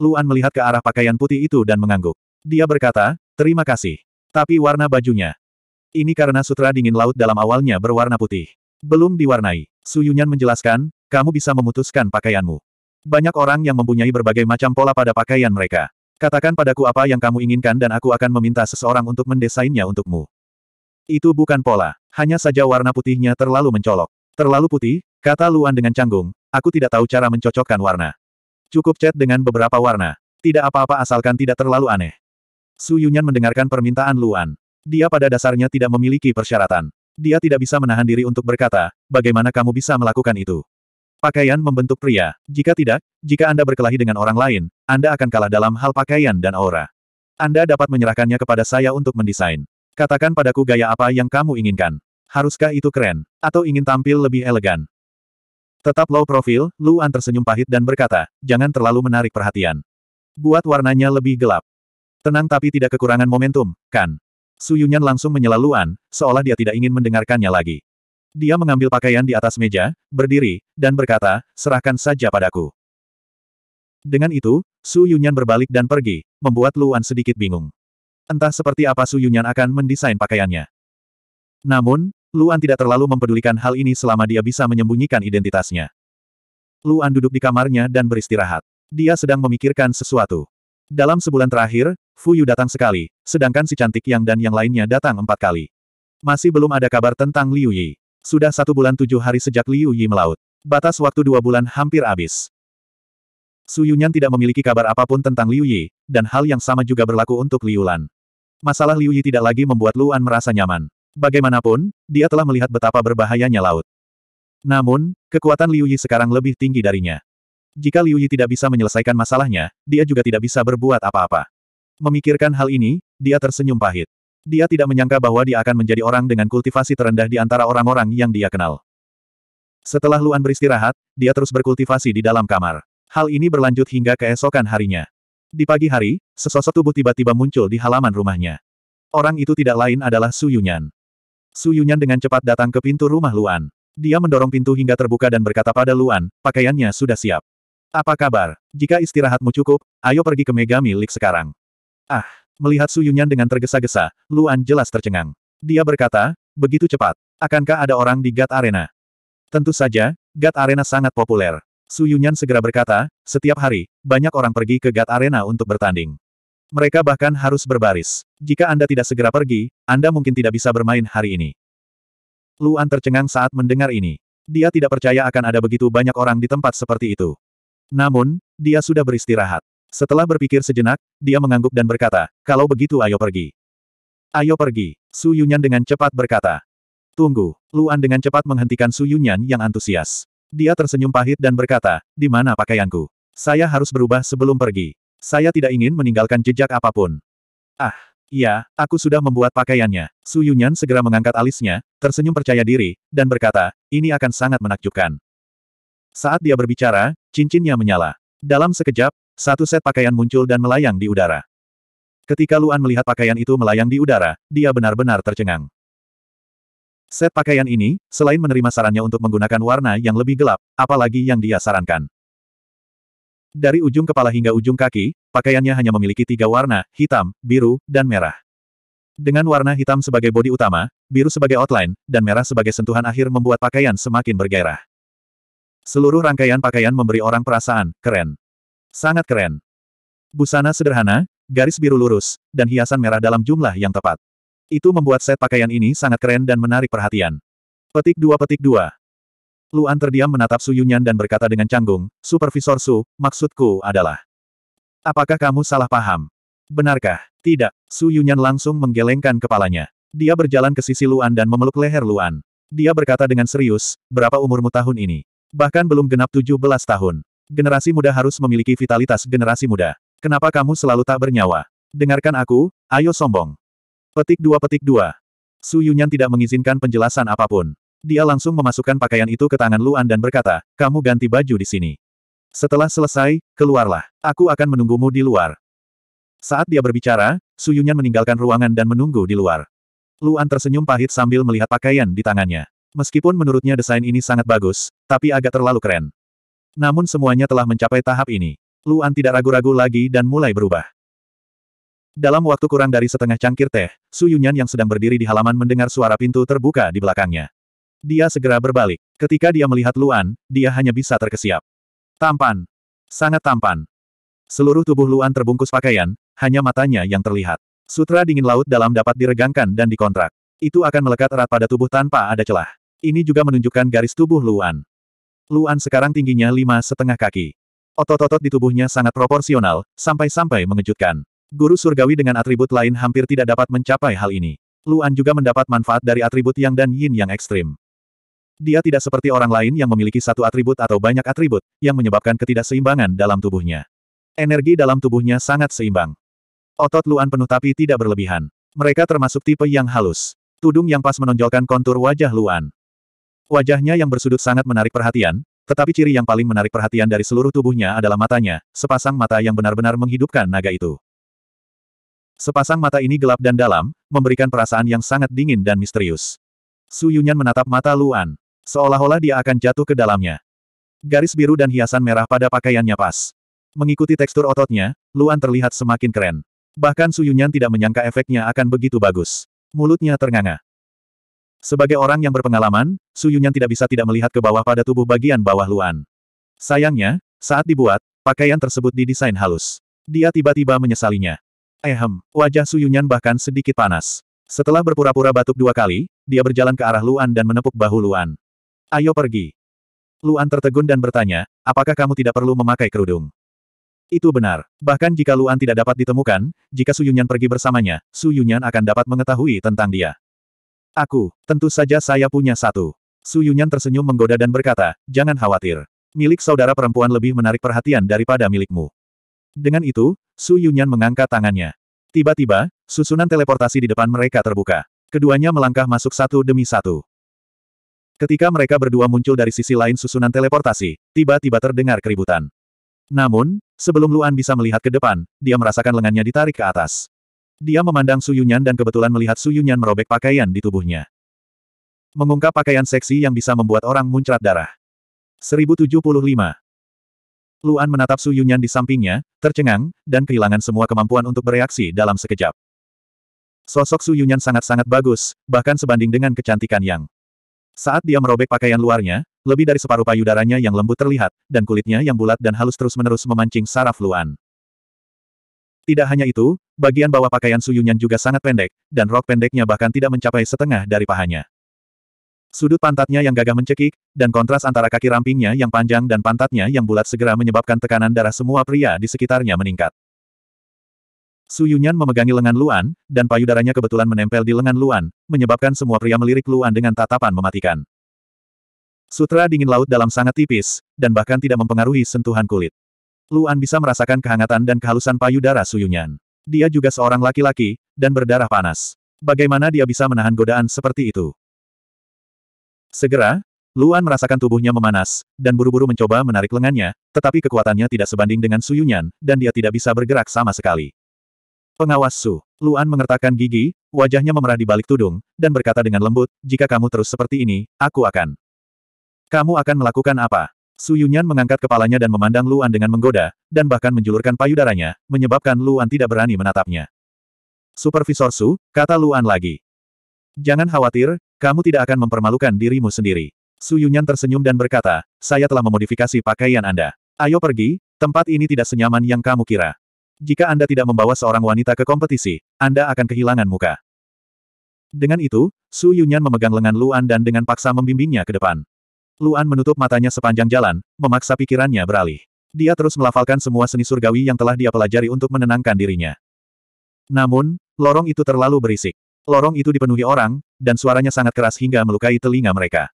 Luan melihat ke arah pakaian putih itu dan mengangguk. Dia berkata, terima kasih. Tapi warna bajunya. Ini karena sutra dingin laut dalam awalnya berwarna putih. Belum diwarnai. Su Yunyan menjelaskan, kamu bisa memutuskan pakaianmu. Banyak orang yang mempunyai berbagai macam pola pada pakaian mereka. Katakan padaku apa yang kamu inginkan dan aku akan meminta seseorang untuk mendesainnya untukmu. Itu bukan pola, hanya saja warna putihnya terlalu mencolok. Terlalu putih, kata Luan dengan canggung, aku tidak tahu cara mencocokkan warna. Cukup cat dengan beberapa warna. Tidak apa-apa asalkan tidak terlalu aneh. Su Yunyan mendengarkan permintaan Luan. Dia pada dasarnya tidak memiliki persyaratan. Dia tidak bisa menahan diri untuk berkata, bagaimana kamu bisa melakukan itu? Pakaian membentuk pria. Jika tidak, jika Anda berkelahi dengan orang lain, Anda akan kalah dalam hal pakaian dan aura. Anda dapat menyerahkannya kepada saya untuk mendesain. Katakan padaku gaya apa yang kamu inginkan. Haruskah itu keren? Atau ingin tampil lebih elegan? Tetap low profil, Luan tersenyum pahit dan berkata, jangan terlalu menarik perhatian. Buat warnanya lebih gelap. Tenang tapi tidak kekurangan momentum, kan? Su Yunyan langsung menyela Luan, seolah dia tidak ingin mendengarkannya lagi. Dia mengambil pakaian di atas meja, berdiri, dan berkata, serahkan saja padaku. Dengan itu, Su Yunyan berbalik dan pergi, membuat Luan sedikit bingung. Entah seperti apa Su Yunyan akan mendesain pakaiannya. Namun, Luan tidak terlalu mempedulikan hal ini selama dia bisa menyembunyikan identitasnya. Luan duduk di kamarnya dan beristirahat. Dia sedang memikirkan sesuatu. Dalam sebulan terakhir, Fu Yu datang sekali, sedangkan si cantik yang dan yang lainnya datang empat kali. Masih belum ada kabar tentang Liu Yi. Sudah satu bulan tujuh hari sejak Liu Yi melaut. Batas waktu dua bulan hampir habis. Su Yunyan tidak memiliki kabar apapun tentang Liu Yi, dan hal yang sama juga berlaku untuk Liu Lan. Masalah Liu Yi tidak lagi membuat Luan merasa nyaman. Bagaimanapun, dia telah melihat betapa berbahayanya laut. Namun, kekuatan Liu Yi sekarang lebih tinggi darinya. Jika Liu Yi tidak bisa menyelesaikan masalahnya, dia juga tidak bisa berbuat apa-apa. Memikirkan hal ini, dia tersenyum pahit. Dia tidak menyangka bahwa dia akan menjadi orang dengan kultivasi terendah di antara orang-orang yang dia kenal. Setelah Luan beristirahat, dia terus berkultivasi di dalam kamar. Hal ini berlanjut hingga keesokan harinya. Di pagi hari, sesosok tubuh tiba-tiba muncul di halaman rumahnya. Orang itu tidak lain adalah Su Yunyan. Su Yunyan dengan cepat datang ke pintu rumah Luan. Dia mendorong pintu hingga terbuka dan berkata pada Luan, pakaiannya sudah siap. Apa kabar? Jika istirahatmu cukup, ayo pergi ke Mega milik sekarang. Ah, melihat Su Yunyan dengan tergesa-gesa, Luan jelas tercengang. Dia berkata, begitu cepat. Akankah ada orang di God Arena? Tentu saja, God Arena sangat populer. Su Yunyan segera berkata, setiap hari, banyak orang pergi ke God Arena untuk bertanding. Mereka bahkan harus berbaris. Jika Anda tidak segera pergi, Anda mungkin tidak bisa bermain hari ini. Luan tercengang saat mendengar ini. Dia tidak percaya akan ada begitu banyak orang di tempat seperti itu. Namun, dia sudah beristirahat. Setelah berpikir sejenak, dia mengangguk dan berkata, kalau begitu ayo pergi. Ayo pergi, Su Yunyan dengan cepat berkata. Tunggu, Luan dengan cepat menghentikan Su Yunyan yang antusias. Dia tersenyum pahit dan berkata, di mana pakaianku? Saya harus berubah sebelum pergi. Saya tidak ingin meninggalkan jejak apapun. Ah, Ya, aku sudah membuat pakaiannya. Su Yunyan segera mengangkat alisnya, tersenyum percaya diri, dan berkata, ini akan sangat menakjubkan. Saat dia berbicara, cincinnya menyala. Dalam sekejap, satu set pakaian muncul dan melayang di udara. Ketika Luan melihat pakaian itu melayang di udara, dia benar-benar tercengang. Set pakaian ini, selain menerima sarannya untuk menggunakan warna yang lebih gelap, apalagi yang dia sarankan. Dari ujung kepala hingga ujung kaki, pakaiannya hanya memiliki tiga warna, hitam, biru, dan merah. Dengan warna hitam sebagai bodi utama, biru sebagai outline, dan merah sebagai sentuhan akhir membuat pakaian semakin bergairah. Seluruh rangkaian pakaian memberi orang perasaan, keren. Sangat keren. Busana sederhana, garis biru lurus, dan hiasan merah dalam jumlah yang tepat. Itu membuat set pakaian ini sangat keren dan menarik perhatian. Petik dua petik dua. Luan terdiam menatap Su Yunyan dan berkata dengan canggung, Supervisor Su, maksudku adalah. Apakah kamu salah paham? Benarkah? Tidak. Su Yunyan langsung menggelengkan kepalanya. Dia berjalan ke sisi Luan dan memeluk leher Luan. Dia berkata dengan serius, berapa umurmu tahun ini? Bahkan belum genap 17 tahun. Generasi muda harus memiliki vitalitas generasi muda. Kenapa kamu selalu tak bernyawa? Dengarkan aku, ayo sombong. Petik dua petik dua. Su Yunyan tidak mengizinkan penjelasan apapun. Dia langsung memasukkan pakaian itu ke tangan Luan dan berkata, kamu ganti baju di sini. Setelah selesai, keluarlah. Aku akan menunggumu di luar. Saat dia berbicara, Su Yunyan meninggalkan ruangan dan menunggu di luar. Luan tersenyum pahit sambil melihat pakaian di tangannya. Meskipun menurutnya desain ini sangat bagus, tapi agak terlalu keren. Namun semuanya telah mencapai tahap ini. Luan tidak ragu-ragu lagi dan mulai berubah. Dalam waktu kurang dari setengah cangkir teh, Su Yunyan yang sedang berdiri di halaman mendengar suara pintu terbuka di belakangnya. Dia segera berbalik. Ketika dia melihat Luan, dia hanya bisa terkesiap. Tampan. Sangat tampan. Seluruh tubuh Luan terbungkus pakaian, hanya matanya yang terlihat. Sutra dingin laut dalam dapat diregangkan dan dikontrak. Itu akan melekat erat pada tubuh tanpa ada celah. Ini juga menunjukkan garis tubuh Luan. Luan sekarang tingginya lima setengah kaki. Otot-otot di tubuhnya sangat proporsional, sampai-sampai mengejutkan. Guru surgawi dengan atribut lain hampir tidak dapat mencapai hal ini. Luan juga mendapat manfaat dari atribut yang dan yin yang ekstrim. Dia tidak seperti orang lain yang memiliki satu atribut atau banyak atribut, yang menyebabkan ketidakseimbangan dalam tubuhnya. Energi dalam tubuhnya sangat seimbang. Otot Luan penuh tapi tidak berlebihan. Mereka termasuk tipe yang halus. Tudung yang pas menonjolkan kontur wajah Luan. Wajahnya yang bersudut sangat menarik perhatian, tetapi ciri yang paling menarik perhatian dari seluruh tubuhnya adalah matanya, sepasang mata yang benar-benar menghidupkan naga itu. Sepasang mata ini gelap dan dalam, memberikan perasaan yang sangat dingin dan misterius. Su Yunyan menatap mata Luan. Seolah-olah dia akan jatuh ke dalamnya. Garis biru dan hiasan merah pada pakaiannya pas. Mengikuti tekstur ototnya, Luan terlihat semakin keren. Bahkan Su Yunyan tidak menyangka efeknya akan begitu bagus. Mulutnya ternganga. Sebagai orang yang berpengalaman, Su Yunyan tidak bisa tidak melihat ke bawah pada tubuh bagian bawah Luan. Sayangnya, saat dibuat, pakaian tersebut didesain halus. Dia tiba-tiba menyesalinya. Ehem, wajah Su Yunyan bahkan sedikit panas. Setelah berpura-pura batuk dua kali, dia berjalan ke arah Luan dan menepuk bahu Luan. Ayo pergi. Luan tertegun dan bertanya, apakah kamu tidak perlu memakai kerudung? Itu benar. Bahkan jika Luan tidak dapat ditemukan, jika Su Yunyan pergi bersamanya, Su Yunyan akan dapat mengetahui tentang dia. Aku, tentu saja saya punya satu. Su Yunyan tersenyum menggoda dan berkata, jangan khawatir. Milik saudara perempuan lebih menarik perhatian daripada milikmu. Dengan itu, Su Yunyan mengangkat tangannya. Tiba-tiba, susunan teleportasi di depan mereka terbuka. Keduanya melangkah masuk satu demi satu. Ketika mereka berdua muncul dari sisi lain susunan teleportasi, tiba-tiba terdengar keributan. Namun, sebelum Luan bisa melihat ke depan, dia merasakan lengannya ditarik ke atas. Dia memandang Su Yunyan dan kebetulan melihat Su Yunyan merobek pakaian di tubuhnya. Mengungkap pakaian seksi yang bisa membuat orang muncrat darah. 1075. Luan menatap Su Yunyan di sampingnya, tercengang, dan kehilangan semua kemampuan untuk bereaksi dalam sekejap. Sosok Su Yunyan sangat-sangat bagus, bahkan sebanding dengan kecantikan Yang. Saat dia merobek pakaian luarnya, lebih dari separuh payudaranya yang lembut terlihat, dan kulitnya yang bulat dan halus terus-menerus memancing saraf Luan. Tidak hanya itu, bagian bawah pakaian Yunyan juga sangat pendek, dan rok pendeknya bahkan tidak mencapai setengah dari pahanya. Sudut pantatnya yang gagah mencekik, dan kontras antara kaki rampingnya yang panjang dan pantatnya yang bulat segera menyebabkan tekanan darah semua pria di sekitarnya meningkat. Su Yunyan memegangi lengan Luan, dan payudaranya kebetulan menempel di lengan Luan, menyebabkan semua pria melirik Luan dengan tatapan mematikan. Sutra dingin laut dalam sangat tipis, dan bahkan tidak mempengaruhi sentuhan kulit. Luan bisa merasakan kehangatan dan kehalusan payudara Suyunyan. Dia juga seorang laki-laki, dan berdarah panas. Bagaimana dia bisa menahan godaan seperti itu? Segera, Luan merasakan tubuhnya memanas, dan buru-buru mencoba menarik lengannya, tetapi kekuatannya tidak sebanding dengan Suyunyan, dan dia tidak bisa bergerak sama sekali. Pengawas Su, Luan mengertakkan gigi, wajahnya memerah di balik tudung, dan berkata dengan lembut, jika kamu terus seperti ini, aku akan. Kamu akan melakukan apa? Su Yunyan mengangkat kepalanya dan memandang Luan dengan menggoda, dan bahkan menjulurkan payudaranya, menyebabkan Luan tidak berani menatapnya. Supervisor Su, kata Luan lagi. Jangan khawatir, kamu tidak akan mempermalukan dirimu sendiri. Su Yunyan tersenyum dan berkata, saya telah memodifikasi pakaian Anda. Ayo pergi, tempat ini tidak senyaman yang kamu kira. Jika Anda tidak membawa seorang wanita ke kompetisi, Anda akan kehilangan muka. Dengan itu, Su Yunyan memegang lengan Luan dan dengan paksa membimbingnya ke depan. Luan menutup matanya sepanjang jalan, memaksa pikirannya beralih. Dia terus melafalkan semua seni surgawi yang telah dia pelajari untuk menenangkan dirinya. Namun, lorong itu terlalu berisik. Lorong itu dipenuhi orang, dan suaranya sangat keras hingga melukai telinga mereka.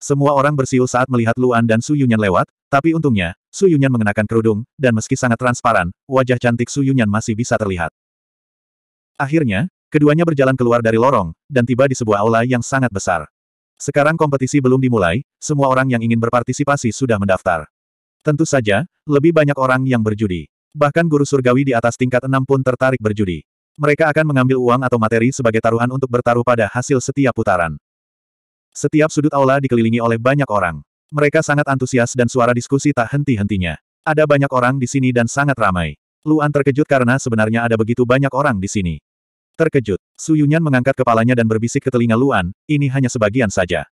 Semua orang bersiul saat melihat Luan dan Su Yunyan lewat, tapi untungnya, Su Yunyan mengenakan kerudung, dan meski sangat transparan, wajah cantik Su Yunyan masih bisa terlihat. Akhirnya, keduanya berjalan keluar dari lorong, dan tiba di sebuah aula yang sangat besar. Sekarang kompetisi belum dimulai, semua orang yang ingin berpartisipasi sudah mendaftar. Tentu saja, lebih banyak orang yang berjudi. Bahkan guru surgawi di atas tingkat 6 pun tertarik berjudi. Mereka akan mengambil uang atau materi sebagai taruhan untuk bertaruh pada hasil setiap putaran. Setiap sudut aula dikelilingi oleh banyak orang. Mereka sangat antusias dan suara diskusi tak henti-hentinya. Ada banyak orang di sini dan sangat ramai. Luan terkejut karena sebenarnya ada begitu banyak orang di sini. Terkejut, Su Yunyan mengangkat kepalanya dan berbisik ke telinga Luan, ini hanya sebagian saja.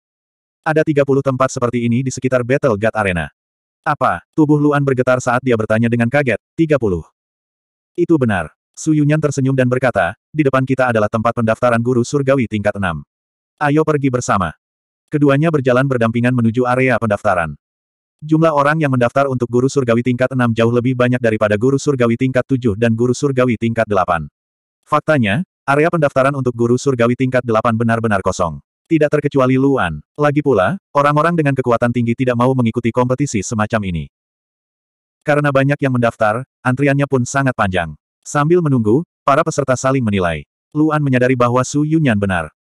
Ada 30 tempat seperti ini di sekitar Battle God Arena. Apa? Tubuh Luan bergetar saat dia bertanya dengan kaget, 30. Itu benar. Su Yunyan tersenyum dan berkata, di depan kita adalah tempat pendaftaran guru surgawi tingkat 6. Ayo pergi bersama. Keduanya berjalan berdampingan menuju area pendaftaran. Jumlah orang yang mendaftar untuk guru surgawi tingkat 6 jauh lebih banyak daripada guru surgawi tingkat 7 dan guru surgawi tingkat 8. Faktanya, Area pendaftaran untuk guru surgawi tingkat 8 benar-benar kosong. Tidak terkecuali Luan. Lagi pula, orang-orang dengan kekuatan tinggi tidak mau mengikuti kompetisi semacam ini. Karena banyak yang mendaftar, antriannya pun sangat panjang. Sambil menunggu, para peserta saling menilai. Luan menyadari bahwa Su Yunyan benar.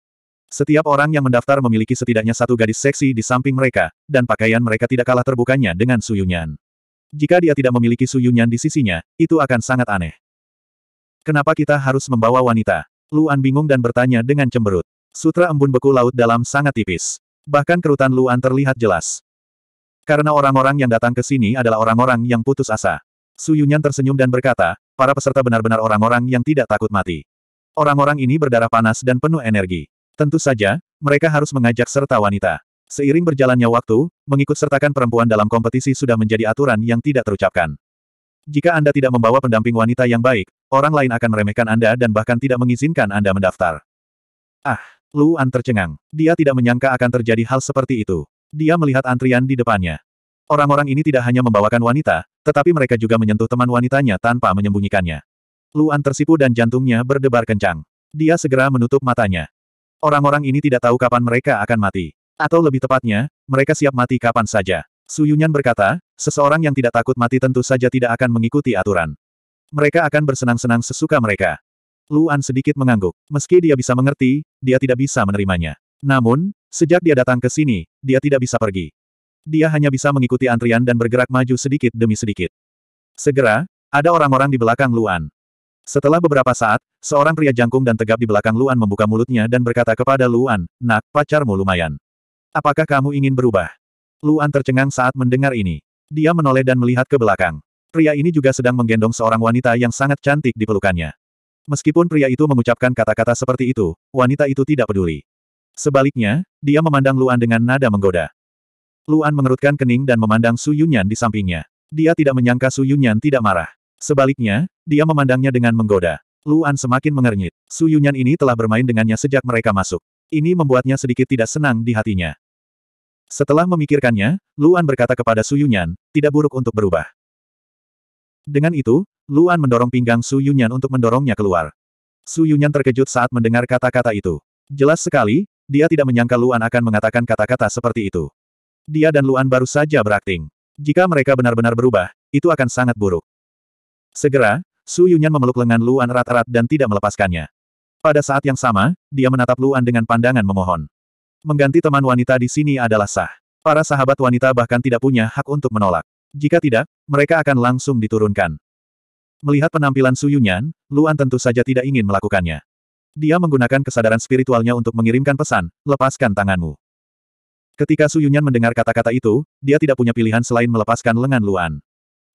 Setiap orang yang mendaftar memiliki setidaknya satu gadis seksi di samping mereka, dan pakaian mereka tidak kalah terbukanya dengan Su Yunyan. Jika dia tidak memiliki Su Yunyan di sisinya, itu akan sangat aneh. Kenapa kita harus membawa wanita? Luan bingung dan bertanya dengan cemberut. Sutra embun beku laut dalam sangat tipis. Bahkan kerutan Luan terlihat jelas. Karena orang-orang yang datang ke sini adalah orang-orang yang putus asa. Su Yunyan tersenyum dan berkata, para peserta benar-benar orang-orang yang tidak takut mati. Orang-orang ini berdarah panas dan penuh energi. Tentu saja, mereka harus mengajak serta wanita. Seiring berjalannya waktu, mengikut sertakan perempuan dalam kompetisi sudah menjadi aturan yang tidak terucapkan. Jika Anda tidak membawa pendamping wanita yang baik, orang lain akan meremehkan Anda dan bahkan tidak mengizinkan Anda mendaftar. Ah, Luan tercengang. Dia tidak menyangka akan terjadi hal seperti itu. Dia melihat antrian di depannya. Orang-orang ini tidak hanya membawakan wanita, tetapi mereka juga menyentuh teman wanitanya tanpa menyembunyikannya. Luan tersipu dan jantungnya berdebar kencang. Dia segera menutup matanya. Orang-orang ini tidak tahu kapan mereka akan mati. Atau lebih tepatnya, mereka siap mati kapan saja. Suyunyan berkata, seseorang yang tidak takut mati tentu saja tidak akan mengikuti aturan. Mereka akan bersenang-senang sesuka mereka. Luan sedikit mengangguk. Meski dia bisa mengerti, dia tidak bisa menerimanya. Namun, sejak dia datang ke sini, dia tidak bisa pergi. Dia hanya bisa mengikuti antrian dan bergerak maju sedikit demi sedikit. Segera, ada orang-orang di belakang Luan. Setelah beberapa saat, seorang pria jangkung dan tegap di belakang Luan membuka mulutnya dan berkata kepada Luan, Nak, pacarmu lumayan. Apakah kamu ingin berubah? Luan tercengang saat mendengar ini. Dia menoleh dan melihat ke belakang. Pria ini juga sedang menggendong seorang wanita yang sangat cantik di pelukannya. Meskipun pria itu mengucapkan kata-kata seperti itu, wanita itu tidak peduli. Sebaliknya, dia memandang Luan dengan nada menggoda. Luan mengerutkan kening dan memandang Su Yunyan di sampingnya. Dia tidak menyangka Su Yunyan tidak marah. Sebaliknya, dia memandangnya dengan menggoda. Luan semakin mengernyit. Su Yunyan ini telah bermain dengannya sejak mereka masuk. Ini membuatnya sedikit tidak senang di hatinya. Setelah memikirkannya, Luan berkata kepada Su Yunyan, tidak buruk untuk berubah. Dengan itu, Luan mendorong pinggang Su Yunyan untuk mendorongnya keluar. Su Yunyan terkejut saat mendengar kata-kata itu. Jelas sekali, dia tidak menyangka Luan akan mengatakan kata-kata seperti itu. Dia dan Luan baru saja berakting. Jika mereka benar-benar berubah, itu akan sangat buruk. Segera, Su Yunyan memeluk lengan Luan erat-erat dan tidak melepaskannya. Pada saat yang sama, dia menatap Luan dengan pandangan memohon. Mengganti teman wanita di sini adalah sah. Para sahabat wanita bahkan tidak punya hak untuk menolak. Jika tidak, mereka akan langsung diturunkan. Melihat penampilan Su Yunyan, Luan tentu saja tidak ingin melakukannya. Dia menggunakan kesadaran spiritualnya untuk mengirimkan pesan, lepaskan tanganmu. Ketika Su Yunyan mendengar kata-kata itu, dia tidak punya pilihan selain melepaskan lengan Luan.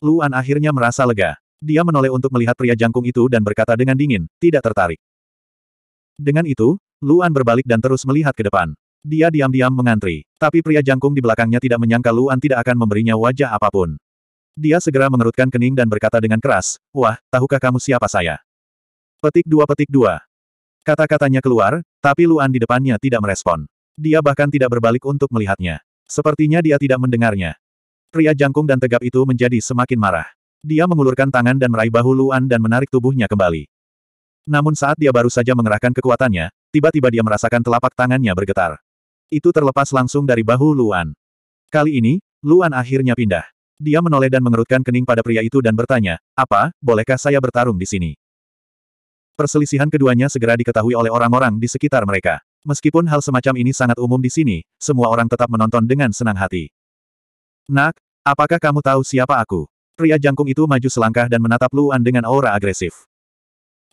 Luan akhirnya merasa lega. Dia menoleh untuk melihat pria jangkung itu dan berkata dengan dingin, tidak tertarik. Dengan itu, Luan berbalik dan terus melihat ke depan. Dia diam-diam mengantri. Tapi pria jangkung di belakangnya tidak menyangka Luan tidak akan memberinya wajah apapun. Dia segera mengerutkan kening dan berkata dengan keras, Wah, tahukah kamu siapa saya? Petik dua petik dua. Kata-katanya keluar, tapi Luan di depannya tidak merespon. Dia bahkan tidak berbalik untuk melihatnya. Sepertinya dia tidak mendengarnya. Pria jangkung dan tegap itu menjadi semakin marah. Dia mengulurkan tangan dan meraih bahu Luan dan menarik tubuhnya kembali. Namun saat dia baru saja mengerahkan kekuatannya, tiba-tiba dia merasakan telapak tangannya bergetar. Itu terlepas langsung dari bahu Luan. Kali ini, Luan akhirnya pindah. Dia menoleh dan mengerutkan kening pada pria itu dan bertanya, apa, bolehkah saya bertarung di sini? Perselisihan keduanya segera diketahui oleh orang-orang di sekitar mereka. Meskipun hal semacam ini sangat umum di sini, semua orang tetap menonton dengan senang hati. Nak, apakah kamu tahu siapa aku? Pria jangkung itu maju selangkah dan menatap Luan dengan aura agresif.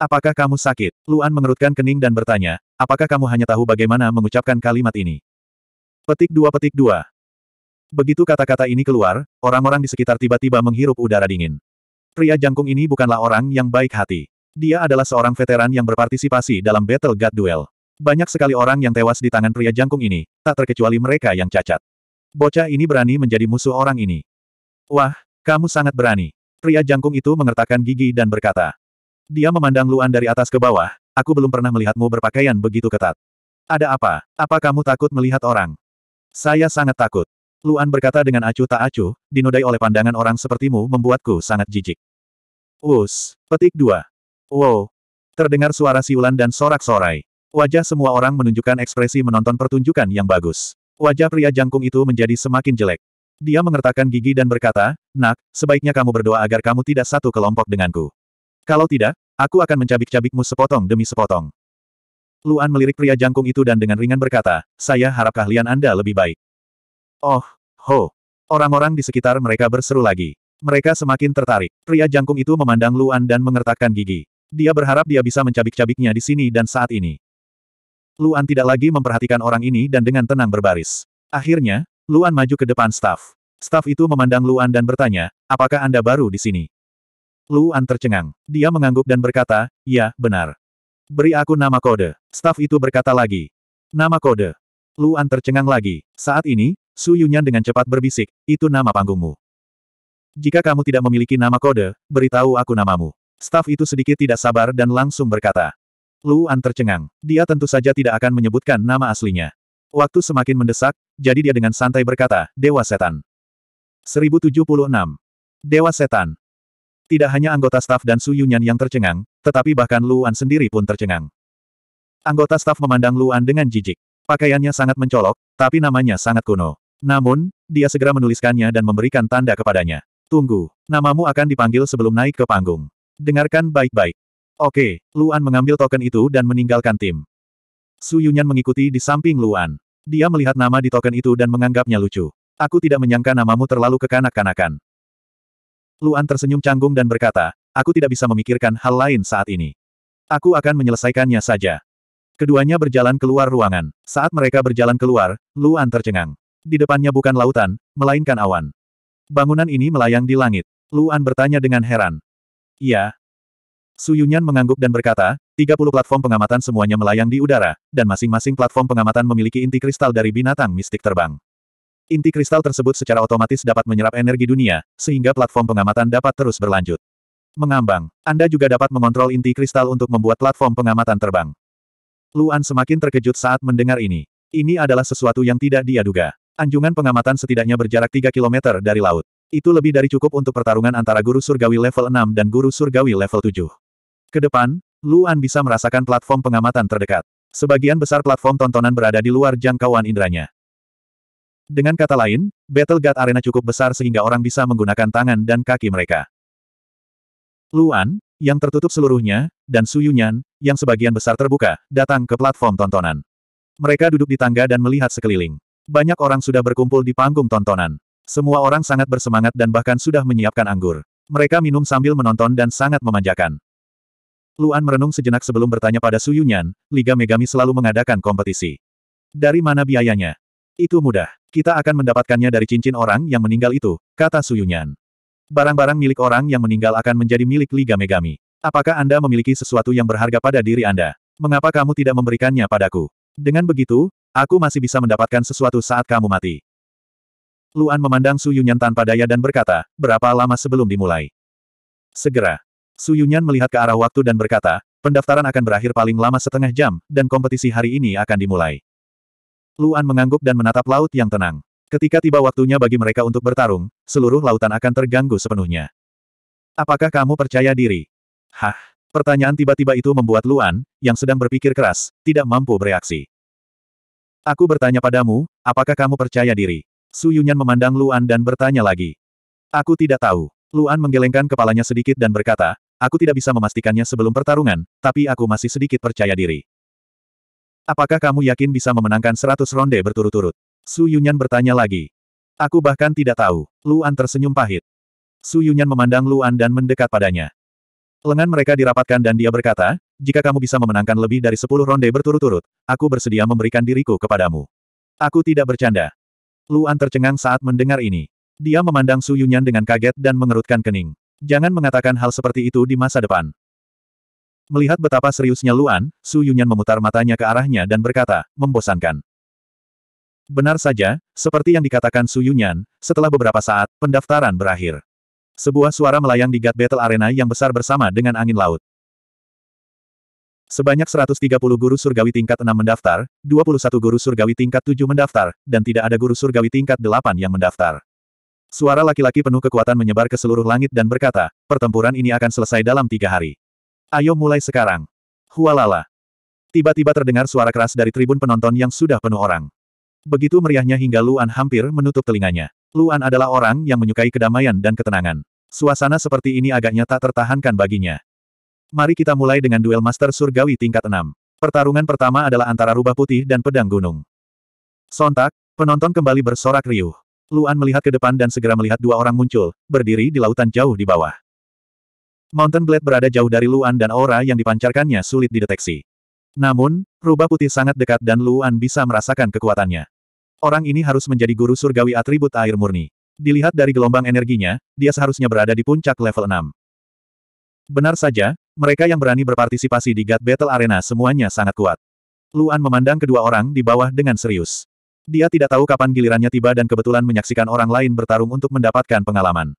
Apakah kamu sakit? Luan mengerutkan kening dan bertanya, apakah kamu hanya tahu bagaimana mengucapkan kalimat ini? Petik dua petik dua. Begitu kata-kata ini keluar, orang-orang di sekitar tiba-tiba menghirup udara dingin. Pria jangkung ini bukanlah orang yang baik hati. Dia adalah seorang veteran yang berpartisipasi dalam Battle God Duel. Banyak sekali orang yang tewas di tangan pria jangkung ini, tak terkecuali mereka yang cacat. Bocah ini berani menjadi musuh orang ini. Wah, kamu sangat berani. Pria jangkung itu mengertakkan gigi dan berkata, dia memandang Luan dari atas ke bawah, aku belum pernah melihatmu berpakaian begitu ketat. Ada apa? Apa kamu takut melihat orang? Saya sangat takut. Luan berkata dengan acuh tak acuh, dinodai oleh pandangan orang sepertimu membuatku sangat jijik. Us, petik dua. Wow. Terdengar suara siulan dan sorak-sorai. Wajah semua orang menunjukkan ekspresi menonton pertunjukan yang bagus. Wajah pria jangkung itu menjadi semakin jelek. Dia mengertakkan gigi dan berkata, Nak, sebaiknya kamu berdoa agar kamu tidak satu kelompok denganku. Kalau tidak, aku akan mencabik-cabikmu sepotong demi sepotong. Luan melirik pria jangkung itu dan dengan ringan berkata, saya harap keahlian Anda lebih baik. Oh, ho. Orang-orang di sekitar mereka berseru lagi. Mereka semakin tertarik. Pria jangkung itu memandang Luan dan mengertakkan gigi. Dia berharap dia bisa mencabik-cabiknya di sini dan saat ini. Luan tidak lagi memperhatikan orang ini dan dengan tenang berbaris. Akhirnya, Luan maju ke depan staf. Staf itu memandang Luan dan bertanya, apakah Anda baru di sini? Luan tercengang. Dia mengangguk dan berkata, ya, benar. Beri aku nama kode. Staf itu berkata lagi. Nama kode. Luan tercengang lagi. Saat ini, Su Yunyan dengan cepat berbisik, itu nama panggungmu. Jika kamu tidak memiliki nama kode, beritahu aku namamu. Staf itu sedikit tidak sabar dan langsung berkata. Luan tercengang. Dia tentu saja tidak akan menyebutkan nama aslinya. Waktu semakin mendesak, jadi dia dengan santai berkata, Dewa Setan. 1076. Dewa Setan. Tidak hanya anggota staf dan Su Yunyan yang tercengang, tetapi bahkan Luan sendiri pun tercengang. Anggota staf memandang Luan dengan jijik. Pakaiannya sangat mencolok, tapi namanya sangat kuno. Namun, dia segera menuliskannya dan memberikan tanda kepadanya. Tunggu, namamu akan dipanggil sebelum naik ke panggung. Dengarkan baik-baik. Oke, Luan mengambil token itu dan meninggalkan tim. Su Yunyan mengikuti di samping Luan. Dia melihat nama di token itu dan menganggapnya lucu. Aku tidak menyangka namamu terlalu kekanak-kanakan. Luan tersenyum canggung dan berkata, aku tidak bisa memikirkan hal lain saat ini. Aku akan menyelesaikannya saja. Keduanya berjalan keluar ruangan. Saat mereka berjalan keluar, Luan tercengang. Di depannya bukan lautan, melainkan awan. Bangunan ini melayang di langit. Luan bertanya dengan heran. Iya. Yunyan mengangguk dan berkata, 30 platform pengamatan semuanya melayang di udara, dan masing-masing platform pengamatan memiliki inti kristal dari binatang mistik terbang. Inti kristal tersebut secara otomatis dapat menyerap energi dunia, sehingga platform pengamatan dapat terus berlanjut. Mengambang, Anda juga dapat mengontrol inti kristal untuk membuat platform pengamatan terbang. Luan semakin terkejut saat mendengar ini. Ini adalah sesuatu yang tidak dia duga. Anjungan pengamatan setidaknya berjarak 3 km dari laut. Itu lebih dari cukup untuk pertarungan antara guru surgawi level 6 dan guru surgawi level 7. Kedepan, Luan bisa merasakan platform pengamatan terdekat. Sebagian besar platform tontonan berada di luar jangkauan indranya. Dengan kata lain, Battle God Arena cukup besar sehingga orang bisa menggunakan tangan dan kaki mereka. Luan, yang tertutup seluruhnya, dan Su Yunyan yang sebagian besar terbuka, datang ke platform tontonan. Mereka duduk di tangga dan melihat sekeliling. Banyak orang sudah berkumpul di panggung tontonan. Semua orang sangat bersemangat dan bahkan sudah menyiapkan anggur. Mereka minum sambil menonton dan sangat memanjakan. Luan merenung sejenak sebelum bertanya pada Su Yunyan, Liga Megami selalu mengadakan kompetisi. Dari mana biayanya? Itu mudah. Kita akan mendapatkannya dari cincin orang yang meninggal itu, kata Suyunyan. Barang-barang milik orang yang meninggal akan menjadi milik Liga Megami. Apakah Anda memiliki sesuatu yang berharga pada diri Anda? Mengapa kamu tidak memberikannya padaku? Dengan begitu, aku masih bisa mendapatkan sesuatu saat kamu mati. Luan memandang Suyunyan tanpa daya dan berkata, berapa lama sebelum dimulai? Segera. Suyunyan melihat ke arah waktu dan berkata, pendaftaran akan berakhir paling lama setengah jam, dan kompetisi hari ini akan dimulai. Luan mengangguk dan menatap laut yang tenang. Ketika tiba waktunya bagi mereka untuk bertarung, seluruh lautan akan terganggu sepenuhnya. Apakah kamu percaya diri? Hah? Pertanyaan tiba-tiba itu membuat Luan, yang sedang berpikir keras, tidak mampu bereaksi. Aku bertanya padamu, apakah kamu percaya diri? Su Yunyan memandang Luan dan bertanya lagi. Aku tidak tahu. Luan menggelengkan kepalanya sedikit dan berkata, aku tidak bisa memastikannya sebelum pertarungan, tapi aku masih sedikit percaya diri. Apakah kamu yakin bisa memenangkan seratus ronde berturut-turut? Su Yunyan bertanya lagi. Aku bahkan tidak tahu. Luan tersenyum pahit. Su Yunyan memandang Luan dan mendekat padanya. Lengan mereka dirapatkan dan dia berkata, jika kamu bisa memenangkan lebih dari sepuluh ronde berturut-turut, aku bersedia memberikan diriku kepadamu. Aku tidak bercanda. Luan tercengang saat mendengar ini. Dia memandang Su Yunyan dengan kaget dan mengerutkan kening. Jangan mengatakan hal seperti itu di masa depan. Melihat betapa seriusnya Luan, Su Yunyan memutar matanya ke arahnya dan berkata, membosankan. Benar saja, seperti yang dikatakan Su Yunyan, setelah beberapa saat, pendaftaran berakhir. Sebuah suara melayang di God Battle Arena yang besar bersama dengan angin laut. Sebanyak 130 guru surgawi tingkat 6 mendaftar, 21 guru surgawi tingkat 7 mendaftar, dan tidak ada guru surgawi tingkat 8 yang mendaftar. Suara laki-laki penuh kekuatan menyebar ke seluruh langit dan berkata, pertempuran ini akan selesai dalam tiga hari. Ayo mulai sekarang. Hualala. Tiba-tiba terdengar suara keras dari tribun penonton yang sudah penuh orang. Begitu meriahnya hingga Luan hampir menutup telinganya. Luan adalah orang yang menyukai kedamaian dan ketenangan. Suasana seperti ini agaknya tak tertahankan baginya. Mari kita mulai dengan duel Master Surgawi tingkat 6. Pertarungan pertama adalah antara rubah putih dan pedang gunung. Sontak, penonton kembali bersorak riuh. Luan melihat ke depan dan segera melihat dua orang muncul, berdiri di lautan jauh di bawah. Mountain Blade berada jauh dari Luan dan aura yang dipancarkannya sulit dideteksi. Namun, rubah putih sangat dekat dan Luan bisa merasakan kekuatannya. Orang ini harus menjadi guru surgawi atribut air murni. Dilihat dari gelombang energinya, dia seharusnya berada di puncak level 6. Benar saja, mereka yang berani berpartisipasi di God Battle Arena semuanya sangat kuat. Luan memandang kedua orang di bawah dengan serius. Dia tidak tahu kapan gilirannya tiba dan kebetulan menyaksikan orang lain bertarung untuk mendapatkan pengalaman.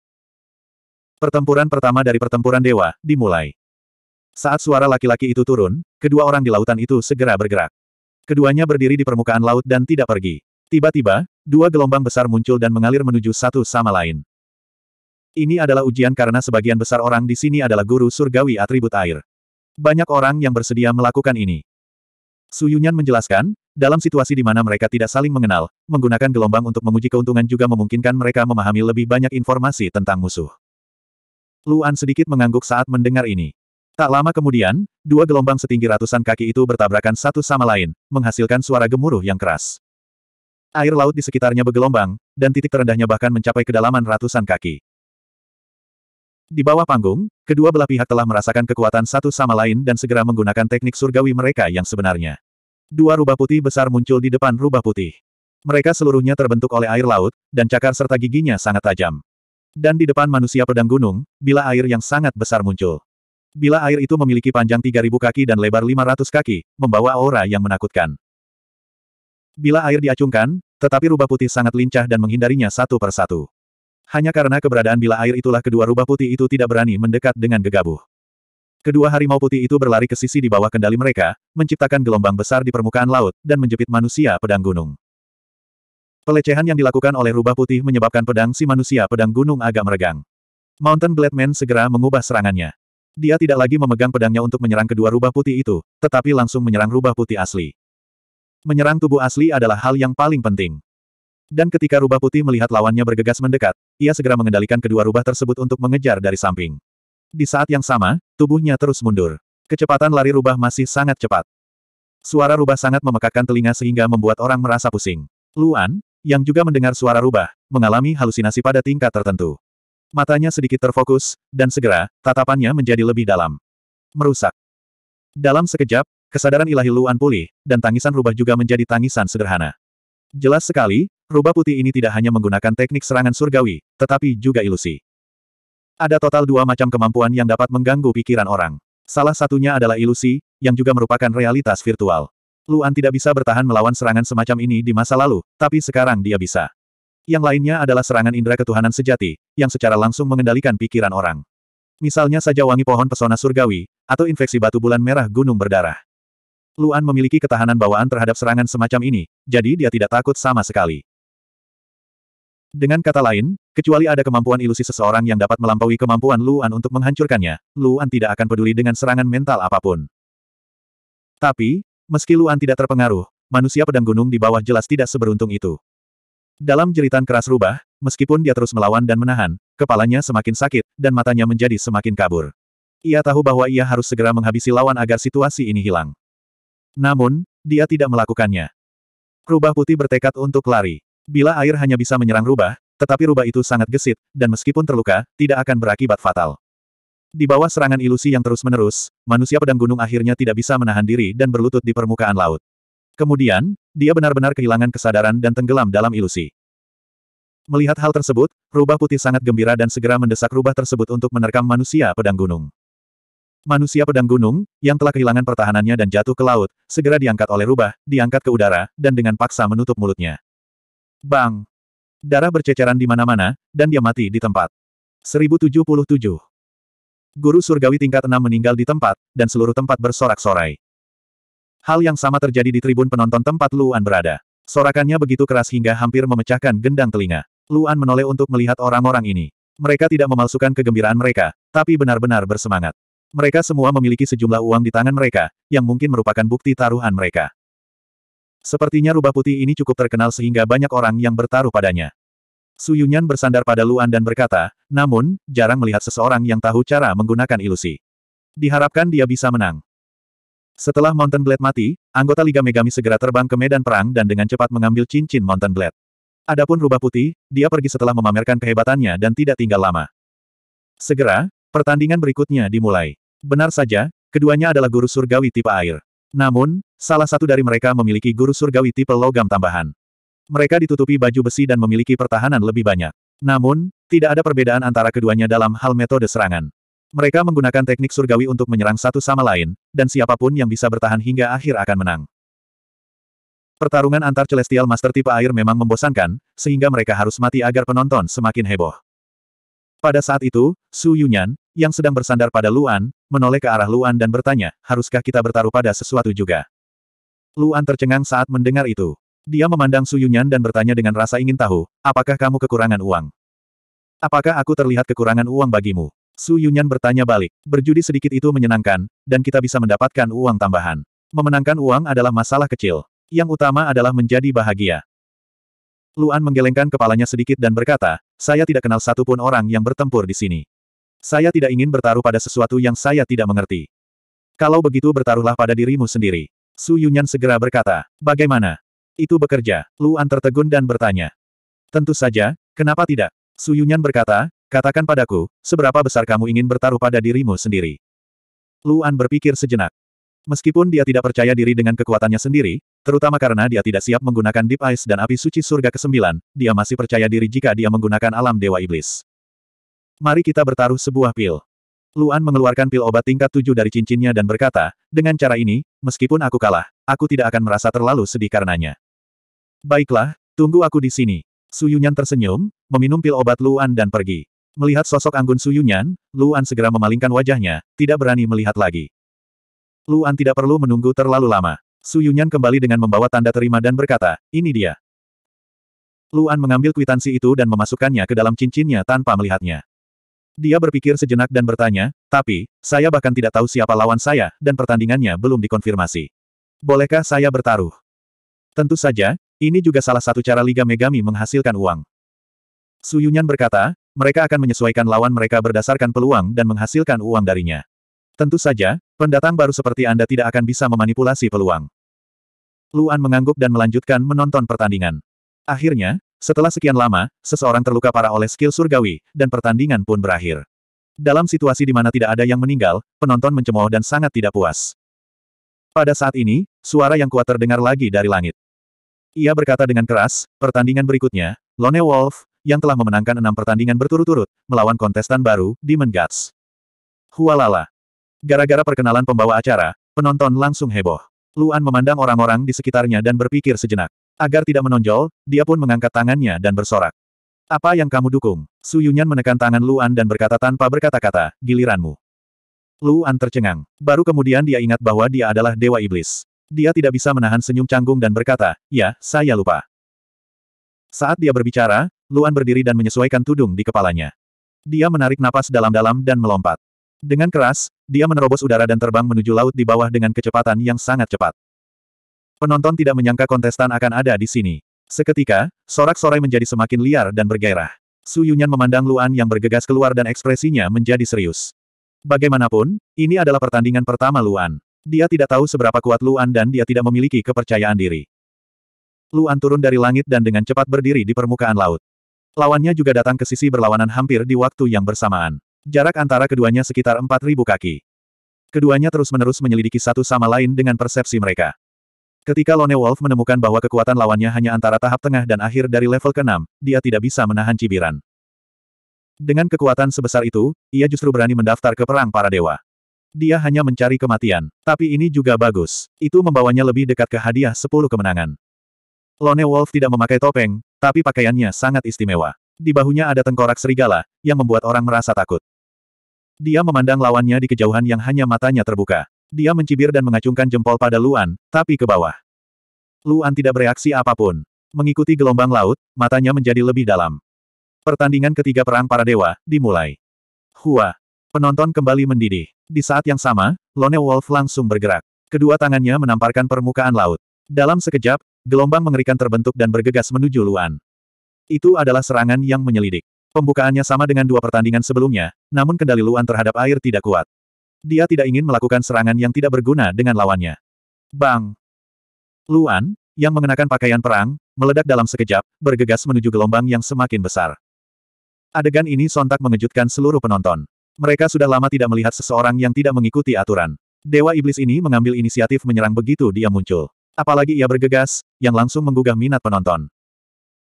Pertempuran pertama dari pertempuran dewa, dimulai. Saat suara laki-laki itu turun, kedua orang di lautan itu segera bergerak. Keduanya berdiri di permukaan laut dan tidak pergi. Tiba-tiba, dua gelombang besar muncul dan mengalir menuju satu sama lain. Ini adalah ujian karena sebagian besar orang di sini adalah guru surgawi atribut air. Banyak orang yang bersedia melakukan ini. Su Yunyan menjelaskan, dalam situasi di mana mereka tidak saling mengenal, menggunakan gelombang untuk menguji keuntungan juga memungkinkan mereka memahami lebih banyak informasi tentang musuh. Luan sedikit mengangguk saat mendengar ini. Tak lama kemudian, dua gelombang setinggi ratusan kaki itu bertabrakan satu sama lain, menghasilkan suara gemuruh yang keras. Air laut di sekitarnya bergelombang, dan titik terendahnya bahkan mencapai kedalaman ratusan kaki. Di bawah panggung, kedua belah pihak telah merasakan kekuatan satu sama lain dan segera menggunakan teknik surgawi mereka yang sebenarnya. Dua rubah putih besar muncul di depan rubah putih. Mereka seluruhnya terbentuk oleh air laut, dan cakar serta giginya sangat tajam. Dan di depan manusia pedang gunung, bila air yang sangat besar muncul. Bila air itu memiliki panjang 3.000 kaki dan lebar 500 kaki, membawa aura yang menakutkan. Bila air diacungkan, tetapi rubah putih sangat lincah dan menghindarinya satu persatu. Hanya karena keberadaan bila air itulah kedua rubah putih itu tidak berani mendekat dengan gegabah. Kedua harimau putih itu berlari ke sisi di bawah kendali mereka, menciptakan gelombang besar di permukaan laut, dan menjepit manusia pedang gunung. Pelecehan yang dilakukan oleh rubah putih menyebabkan pedang si manusia pedang gunung agak meregang. Mountain Blade Man segera mengubah serangannya. Dia tidak lagi memegang pedangnya untuk menyerang kedua rubah putih itu, tetapi langsung menyerang rubah putih asli. Menyerang tubuh asli adalah hal yang paling penting. Dan ketika rubah putih melihat lawannya bergegas mendekat, ia segera mengendalikan kedua rubah tersebut untuk mengejar dari samping. Di saat yang sama, tubuhnya terus mundur. Kecepatan lari rubah masih sangat cepat. Suara rubah sangat memekakkan telinga sehingga membuat orang merasa pusing. Luan, yang juga mendengar suara rubah, mengalami halusinasi pada tingkat tertentu. Matanya sedikit terfokus, dan segera, tatapannya menjadi lebih dalam. Merusak. Dalam sekejap, kesadaran ilahi Luan pulih, dan tangisan rubah juga menjadi tangisan sederhana. Jelas sekali, rubah putih ini tidak hanya menggunakan teknik serangan surgawi, tetapi juga ilusi. Ada total dua macam kemampuan yang dapat mengganggu pikiran orang. Salah satunya adalah ilusi, yang juga merupakan realitas virtual. Luan tidak bisa bertahan melawan serangan semacam ini di masa lalu, tapi sekarang dia bisa. Yang lainnya adalah serangan indera ketuhanan sejati, yang secara langsung mengendalikan pikiran orang. Misalnya saja wangi pohon pesona surgawi, atau infeksi batu bulan merah gunung berdarah. Luan memiliki ketahanan bawaan terhadap serangan semacam ini, jadi dia tidak takut sama sekali. Dengan kata lain, kecuali ada kemampuan ilusi seseorang yang dapat melampaui kemampuan Luan untuk menghancurkannya, Luan tidak akan peduli dengan serangan mental apapun. Tapi, Meski Luan tidak terpengaruh, manusia pedang gunung di bawah jelas tidak seberuntung itu. Dalam jeritan keras rubah, meskipun dia terus melawan dan menahan, kepalanya semakin sakit, dan matanya menjadi semakin kabur. Ia tahu bahwa ia harus segera menghabisi lawan agar situasi ini hilang. Namun, dia tidak melakukannya. Rubah putih bertekad untuk lari. Bila air hanya bisa menyerang rubah, tetapi rubah itu sangat gesit, dan meskipun terluka, tidak akan berakibat fatal. Di bawah serangan ilusi yang terus-menerus, manusia pedang gunung akhirnya tidak bisa menahan diri dan berlutut di permukaan laut. Kemudian, dia benar-benar kehilangan kesadaran dan tenggelam dalam ilusi. Melihat hal tersebut, rubah putih sangat gembira dan segera mendesak rubah tersebut untuk menerkam manusia pedang gunung. Manusia pedang gunung, yang telah kehilangan pertahanannya dan jatuh ke laut, segera diangkat oleh rubah, diangkat ke udara, dan dengan paksa menutup mulutnya. Bang! Darah berceceran di mana-mana, dan dia mati di tempat. 1077 Guru surgawi tingkat 6 meninggal di tempat, dan seluruh tempat bersorak-sorai. Hal yang sama terjadi di tribun penonton tempat Luan berada. Sorakannya begitu keras hingga hampir memecahkan gendang telinga. Luan menoleh untuk melihat orang-orang ini. Mereka tidak memalsukan kegembiraan mereka, tapi benar-benar bersemangat. Mereka semua memiliki sejumlah uang di tangan mereka, yang mungkin merupakan bukti taruhan mereka. Sepertinya rubah putih ini cukup terkenal sehingga banyak orang yang bertaruh padanya. Su Yunyan bersandar pada Luan dan berkata, namun, jarang melihat seseorang yang tahu cara menggunakan ilusi. Diharapkan dia bisa menang. Setelah Mountain Blade mati, anggota Liga Megami segera terbang ke medan perang dan dengan cepat mengambil cincin Mountain Blade. Adapun rubah putih, dia pergi setelah memamerkan kehebatannya dan tidak tinggal lama. Segera, pertandingan berikutnya dimulai. Benar saja, keduanya adalah guru surgawi tipe air. Namun, salah satu dari mereka memiliki guru surgawi tipe logam tambahan. Mereka ditutupi baju besi dan memiliki pertahanan lebih banyak. Namun, tidak ada perbedaan antara keduanya dalam hal metode serangan. Mereka menggunakan teknik surgawi untuk menyerang satu sama lain, dan siapapun yang bisa bertahan hingga akhir akan menang. Pertarungan antar Celestial Master tipe air memang membosankan, sehingga mereka harus mati agar penonton semakin heboh. Pada saat itu, Su Yunyan, yang sedang bersandar pada Luan, menoleh ke arah Luan dan bertanya, haruskah kita bertaruh pada sesuatu juga? Luan tercengang saat mendengar itu. Dia memandang Su Yunyan dan bertanya dengan rasa ingin tahu, apakah kamu kekurangan uang? Apakah aku terlihat kekurangan uang bagimu? Su Yunyan bertanya balik. Berjudi sedikit itu menyenangkan, dan kita bisa mendapatkan uang tambahan. Memenangkan uang adalah masalah kecil. Yang utama adalah menjadi bahagia. Luan menggelengkan kepalanya sedikit dan berkata, saya tidak kenal satupun orang yang bertempur di sini. Saya tidak ingin bertaruh pada sesuatu yang saya tidak mengerti. Kalau begitu bertaruhlah pada dirimu sendiri. Su Yunyan segera berkata, bagaimana? Itu bekerja, Luan tertegun dan bertanya. Tentu saja, kenapa tidak? Suyunyan berkata, katakan padaku, seberapa besar kamu ingin bertaruh pada dirimu sendiri? Luan berpikir sejenak. Meskipun dia tidak percaya diri dengan kekuatannya sendiri, terutama karena dia tidak siap menggunakan Deep Ice dan api suci surga ke-9, dia masih percaya diri jika dia menggunakan alam Dewa Iblis. Mari kita bertaruh sebuah pil. Luan mengeluarkan pil obat tingkat 7 dari cincinnya dan berkata, dengan cara ini, meskipun aku kalah, aku tidak akan merasa terlalu sedih karenanya. Baiklah, tunggu aku di sini. Su Yunyan tersenyum, meminum pil obat Luan dan pergi. Melihat sosok anggun Su Yunyan, Luan segera memalingkan wajahnya, tidak berani melihat lagi. Luan tidak perlu menunggu terlalu lama. Su Yunyan kembali dengan membawa tanda terima dan berkata, ini dia. Luan mengambil kwitansi itu dan memasukkannya ke dalam cincinnya tanpa melihatnya. Dia berpikir sejenak dan bertanya, tapi, saya bahkan tidak tahu siapa lawan saya, dan pertandingannya belum dikonfirmasi. Bolehkah saya bertaruh? Tentu saja, ini juga salah satu cara Liga Megami menghasilkan uang. Su Yunyan berkata, mereka akan menyesuaikan lawan mereka berdasarkan peluang dan menghasilkan uang darinya. Tentu saja, pendatang baru seperti Anda tidak akan bisa memanipulasi peluang. Luan mengangguk dan melanjutkan menonton pertandingan. Akhirnya, setelah sekian lama, seseorang terluka parah oleh skill surgawi, dan pertandingan pun berakhir. Dalam situasi di mana tidak ada yang meninggal, penonton mencemooh dan sangat tidak puas. Pada saat ini, suara yang kuat terdengar lagi dari langit. Ia berkata dengan keras, pertandingan berikutnya, Lone Wolf, yang telah memenangkan enam pertandingan berturut-turut, melawan kontestan baru, Demon Guts. Hualala. Gara-gara perkenalan pembawa acara, penonton langsung heboh. Luan memandang orang-orang di sekitarnya dan berpikir sejenak. Agar tidak menonjol, dia pun mengangkat tangannya dan bersorak. Apa yang kamu dukung? Yunyan menekan tangan Luan dan berkata tanpa berkata-kata, giliranmu. Luan tercengang. Baru kemudian dia ingat bahwa dia adalah Dewa Iblis. Dia tidak bisa menahan senyum canggung dan berkata, ya, saya lupa. Saat dia berbicara, Luan berdiri dan menyesuaikan tudung di kepalanya. Dia menarik napas dalam-dalam dan melompat. Dengan keras, dia menerobos udara dan terbang menuju laut di bawah dengan kecepatan yang sangat cepat. Penonton tidak menyangka kontestan akan ada di sini. Seketika, sorak-sorai menjadi semakin liar dan bergairah. Su Yunyan memandang Luan yang bergegas keluar dan ekspresinya menjadi serius. Bagaimanapun, ini adalah pertandingan pertama Luan. Dia tidak tahu seberapa kuat Luan dan dia tidak memiliki kepercayaan diri. Luan turun dari langit dan dengan cepat berdiri di permukaan laut. Lawannya juga datang ke sisi berlawanan hampir di waktu yang bersamaan. Jarak antara keduanya sekitar 4.000 kaki. Keduanya terus-menerus menyelidiki satu sama lain dengan persepsi mereka. Ketika Lone Wolf menemukan bahwa kekuatan lawannya hanya antara tahap tengah dan akhir dari level ke-6, dia tidak bisa menahan cibiran. Dengan kekuatan sebesar itu, ia justru berani mendaftar ke Perang Para Dewa. Dia hanya mencari kematian. Tapi ini juga bagus. Itu membawanya lebih dekat ke hadiah 10 kemenangan. Lone Wolf tidak memakai topeng, tapi pakaiannya sangat istimewa. Di bahunya ada tengkorak serigala, yang membuat orang merasa takut. Dia memandang lawannya di kejauhan yang hanya matanya terbuka. Dia mencibir dan mengacungkan jempol pada Luan, tapi ke bawah. Luan tidak bereaksi apapun. Mengikuti gelombang laut, matanya menjadi lebih dalam. Pertandingan ketiga Perang Para Dewa, dimulai. Hua, Penonton kembali mendidih. Di saat yang sama, Lone Wolf langsung bergerak. Kedua tangannya menamparkan permukaan laut. Dalam sekejap, gelombang mengerikan terbentuk dan bergegas menuju Luan. Itu adalah serangan yang menyelidik. Pembukaannya sama dengan dua pertandingan sebelumnya, namun kendali Luan terhadap air tidak kuat. Dia tidak ingin melakukan serangan yang tidak berguna dengan lawannya. Bang! Luan, yang mengenakan pakaian perang, meledak dalam sekejap, bergegas menuju gelombang yang semakin besar. Adegan ini sontak mengejutkan seluruh penonton. Mereka sudah lama tidak melihat seseorang yang tidak mengikuti aturan. Dewa Iblis ini mengambil inisiatif menyerang begitu dia muncul. Apalagi ia bergegas, yang langsung menggugah minat penonton.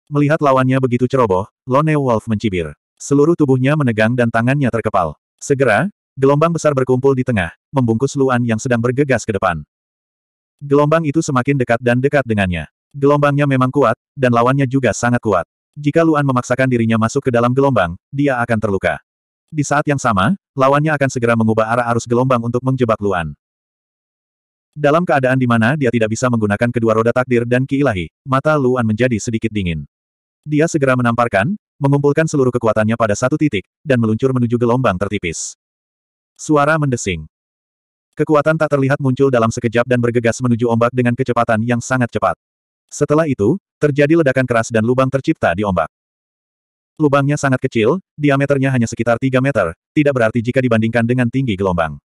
Melihat lawannya begitu ceroboh, Lone Wolf mencibir. Seluruh tubuhnya menegang dan tangannya terkepal. Segera, gelombang besar berkumpul di tengah, membungkus Luan yang sedang bergegas ke depan. Gelombang itu semakin dekat dan dekat dengannya. Gelombangnya memang kuat, dan lawannya juga sangat kuat. Jika Luan memaksakan dirinya masuk ke dalam gelombang, dia akan terluka. Di saat yang sama, lawannya akan segera mengubah arah arus gelombang untuk menjebak Luan. Dalam keadaan di mana dia tidak bisa menggunakan kedua roda takdir dan ki ilahi, mata Luan menjadi sedikit dingin. Dia segera menamparkan, mengumpulkan seluruh kekuatannya pada satu titik, dan meluncur menuju gelombang tertipis. Suara mendesing. Kekuatan tak terlihat muncul dalam sekejap dan bergegas menuju ombak dengan kecepatan yang sangat cepat. Setelah itu, terjadi ledakan keras dan lubang tercipta di ombak. Lubangnya sangat kecil, diameternya hanya sekitar 3 meter, tidak berarti jika dibandingkan dengan tinggi gelombang.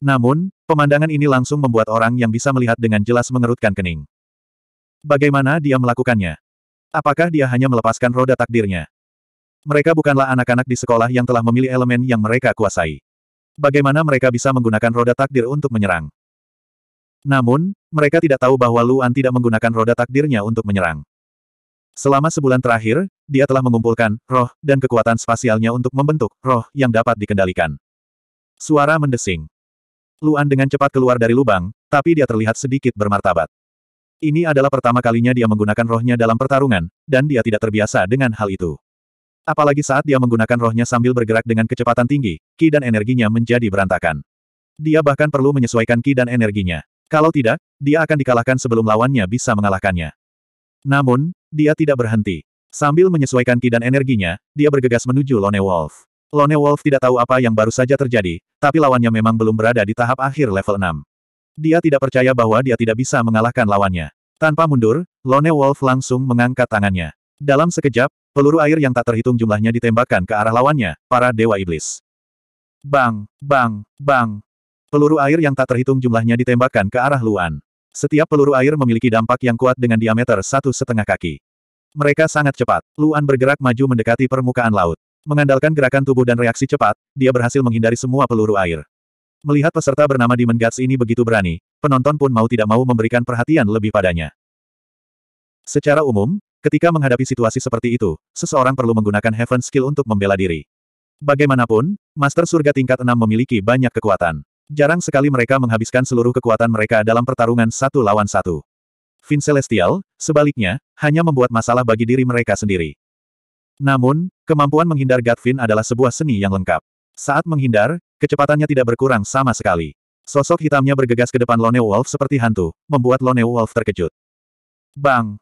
Namun, pemandangan ini langsung membuat orang yang bisa melihat dengan jelas mengerutkan kening. Bagaimana dia melakukannya? Apakah dia hanya melepaskan roda takdirnya? Mereka bukanlah anak-anak di sekolah yang telah memilih elemen yang mereka kuasai. Bagaimana mereka bisa menggunakan roda takdir untuk menyerang? Namun, mereka tidak tahu bahwa Luan tidak menggunakan roda takdirnya untuk menyerang. Selama sebulan terakhir, dia telah mengumpulkan roh dan kekuatan spasialnya untuk membentuk roh yang dapat dikendalikan. Suara mendesing. Luan dengan cepat keluar dari lubang, tapi dia terlihat sedikit bermartabat. Ini adalah pertama kalinya dia menggunakan rohnya dalam pertarungan, dan dia tidak terbiasa dengan hal itu. Apalagi saat dia menggunakan rohnya sambil bergerak dengan kecepatan tinggi, ki dan energinya menjadi berantakan. Dia bahkan perlu menyesuaikan ki dan energinya. Kalau tidak, dia akan dikalahkan sebelum lawannya bisa mengalahkannya. Namun, dia tidak berhenti. Sambil menyesuaikan ki dan energinya, dia bergegas menuju Lone Wolf. Lone Wolf tidak tahu apa yang baru saja terjadi, tapi lawannya memang belum berada di tahap akhir level 6. Dia tidak percaya bahwa dia tidak bisa mengalahkan lawannya. Tanpa mundur, Lone Wolf langsung mengangkat tangannya. Dalam sekejap, peluru air yang tak terhitung jumlahnya ditembakkan ke arah lawannya, para Dewa Iblis. Bang, bang, bang. Peluru air yang tak terhitung jumlahnya ditembakkan ke arah Luan. Setiap peluru air memiliki dampak yang kuat dengan diameter satu setengah kaki. Mereka sangat cepat. Luan bergerak maju mendekati permukaan laut. Mengandalkan gerakan tubuh dan reaksi cepat, dia berhasil menghindari semua peluru air. Melihat peserta bernama Demon Guts ini begitu berani, penonton pun mau tidak mau memberikan perhatian lebih padanya. Secara umum, ketika menghadapi situasi seperti itu, seseorang perlu menggunakan Heaven Skill untuk membela diri. Bagaimanapun, Master Surga tingkat 6 memiliki banyak kekuatan. Jarang sekali mereka menghabiskan seluruh kekuatan mereka dalam pertarungan satu lawan satu. Fin Celestial, sebaliknya, hanya membuat masalah bagi diri mereka sendiri. Namun, kemampuan menghindar Gatvin adalah sebuah seni yang lengkap. Saat menghindar, kecepatannya tidak berkurang sama sekali. Sosok hitamnya bergegas ke depan Lone Wolf seperti hantu, membuat Lone Wolf terkejut. Bang!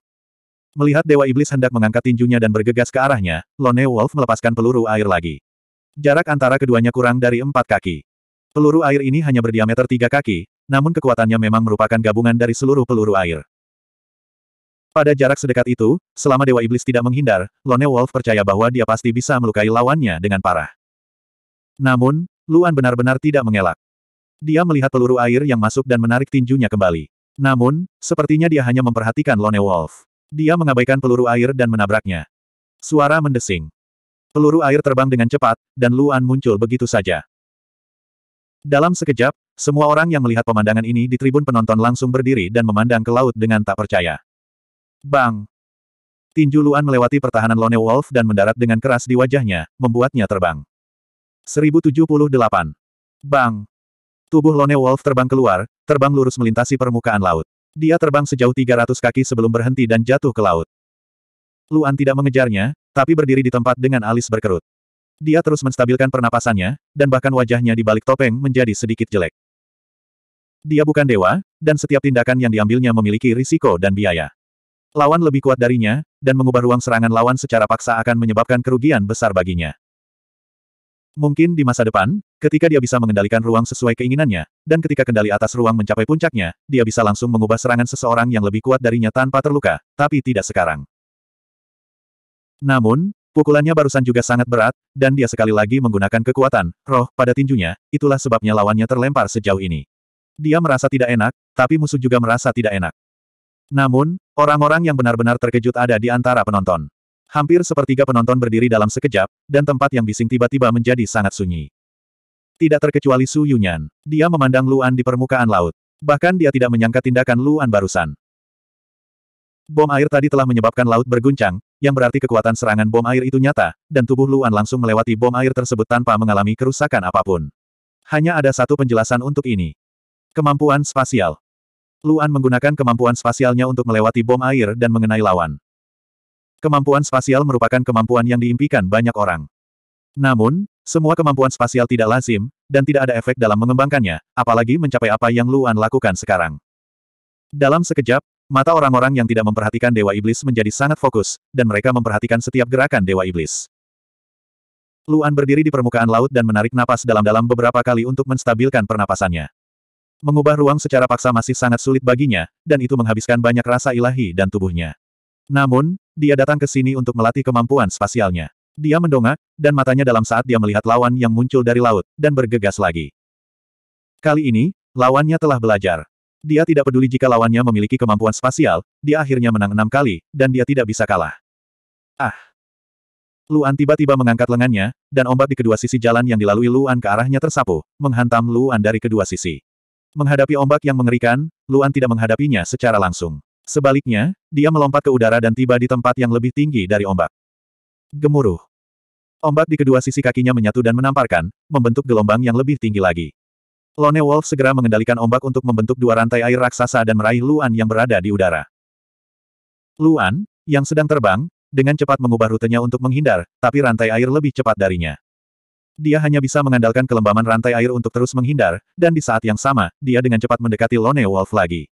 Melihat Dewa Iblis hendak mengangkat tinjunya dan bergegas ke arahnya, Lone Wolf melepaskan peluru air lagi. Jarak antara keduanya kurang dari empat kaki. Peluru air ini hanya berdiameter tiga kaki, namun kekuatannya memang merupakan gabungan dari seluruh peluru air. Pada jarak sedekat itu, selama Dewa Iblis tidak menghindar, Lone Wolf percaya bahwa dia pasti bisa melukai lawannya dengan parah. Namun, Luan benar-benar tidak mengelak. Dia melihat peluru air yang masuk dan menarik tinjunya kembali. Namun, sepertinya dia hanya memperhatikan Lone Wolf. Dia mengabaikan peluru air dan menabraknya. Suara mendesing. Peluru air terbang dengan cepat, dan Luan muncul begitu saja. Dalam sekejap, semua orang yang melihat pemandangan ini di tribun penonton langsung berdiri dan memandang ke laut dengan tak percaya. Bang! Tinju Luan melewati pertahanan Lone Wolf dan mendarat dengan keras di wajahnya, membuatnya terbang. 1078. Bang! Tubuh Lone Wolf terbang keluar, terbang lurus melintasi permukaan laut. Dia terbang sejauh 300 kaki sebelum berhenti dan jatuh ke laut. Luan tidak mengejarnya, tapi berdiri di tempat dengan alis berkerut. Dia terus menstabilkan pernapasannya, dan bahkan wajahnya di balik topeng menjadi sedikit jelek. Dia bukan dewa, dan setiap tindakan yang diambilnya memiliki risiko dan biaya. Lawan lebih kuat darinya, dan mengubah ruang serangan lawan secara paksa akan menyebabkan kerugian besar baginya. Mungkin di masa depan, ketika dia bisa mengendalikan ruang sesuai keinginannya, dan ketika kendali atas ruang mencapai puncaknya, dia bisa langsung mengubah serangan seseorang yang lebih kuat darinya tanpa terluka, tapi tidak sekarang. Namun, Pukulannya barusan juga sangat berat, dan dia sekali lagi menggunakan kekuatan, roh, pada tinjunya, itulah sebabnya lawannya terlempar sejauh ini. Dia merasa tidak enak, tapi musuh juga merasa tidak enak. Namun, orang-orang yang benar-benar terkejut ada di antara penonton. Hampir sepertiga penonton berdiri dalam sekejap, dan tempat yang bising tiba-tiba menjadi sangat sunyi. Tidak terkecuali Su Yunyan, dia memandang Luan di permukaan laut. Bahkan dia tidak menyangka tindakan Luan barusan. Bom air tadi telah menyebabkan laut berguncang, yang berarti kekuatan serangan bom air itu nyata, dan tubuh Luan langsung melewati bom air tersebut tanpa mengalami kerusakan apapun. Hanya ada satu penjelasan untuk ini. Kemampuan spasial. Luan menggunakan kemampuan spasialnya untuk melewati bom air dan mengenai lawan. Kemampuan spasial merupakan kemampuan yang diimpikan banyak orang. Namun, semua kemampuan spasial tidak lazim, dan tidak ada efek dalam mengembangkannya, apalagi mencapai apa yang Luan lakukan sekarang. Dalam sekejap, Mata orang-orang yang tidak memperhatikan Dewa Iblis menjadi sangat fokus, dan mereka memperhatikan setiap gerakan Dewa Iblis. Luan berdiri di permukaan laut dan menarik napas dalam-dalam beberapa kali untuk menstabilkan pernapasannya. Mengubah ruang secara paksa masih sangat sulit baginya, dan itu menghabiskan banyak rasa ilahi dan tubuhnya. Namun, dia datang ke sini untuk melatih kemampuan spasialnya. Dia mendongak, dan matanya dalam saat dia melihat lawan yang muncul dari laut, dan bergegas lagi. Kali ini, lawannya telah belajar. Dia tidak peduli jika lawannya memiliki kemampuan spasial, dia akhirnya menang enam kali, dan dia tidak bisa kalah. Ah! Luan tiba-tiba mengangkat lengannya, dan ombak di kedua sisi jalan yang dilalui Luan ke arahnya tersapu, menghantam Luan dari kedua sisi. Menghadapi ombak yang mengerikan, Luan tidak menghadapinya secara langsung. Sebaliknya, dia melompat ke udara dan tiba di tempat yang lebih tinggi dari ombak. Gemuruh. Ombak di kedua sisi kakinya menyatu dan menamparkan, membentuk gelombang yang lebih tinggi lagi. Lone Wolf segera mengendalikan ombak untuk membentuk dua rantai air raksasa dan meraih Luan yang berada di udara. Luan, yang sedang terbang, dengan cepat mengubah rutenya untuk menghindar, tapi rantai air lebih cepat darinya. Dia hanya bisa mengandalkan kelembaman rantai air untuk terus menghindar, dan di saat yang sama, dia dengan cepat mendekati Lone Wolf lagi.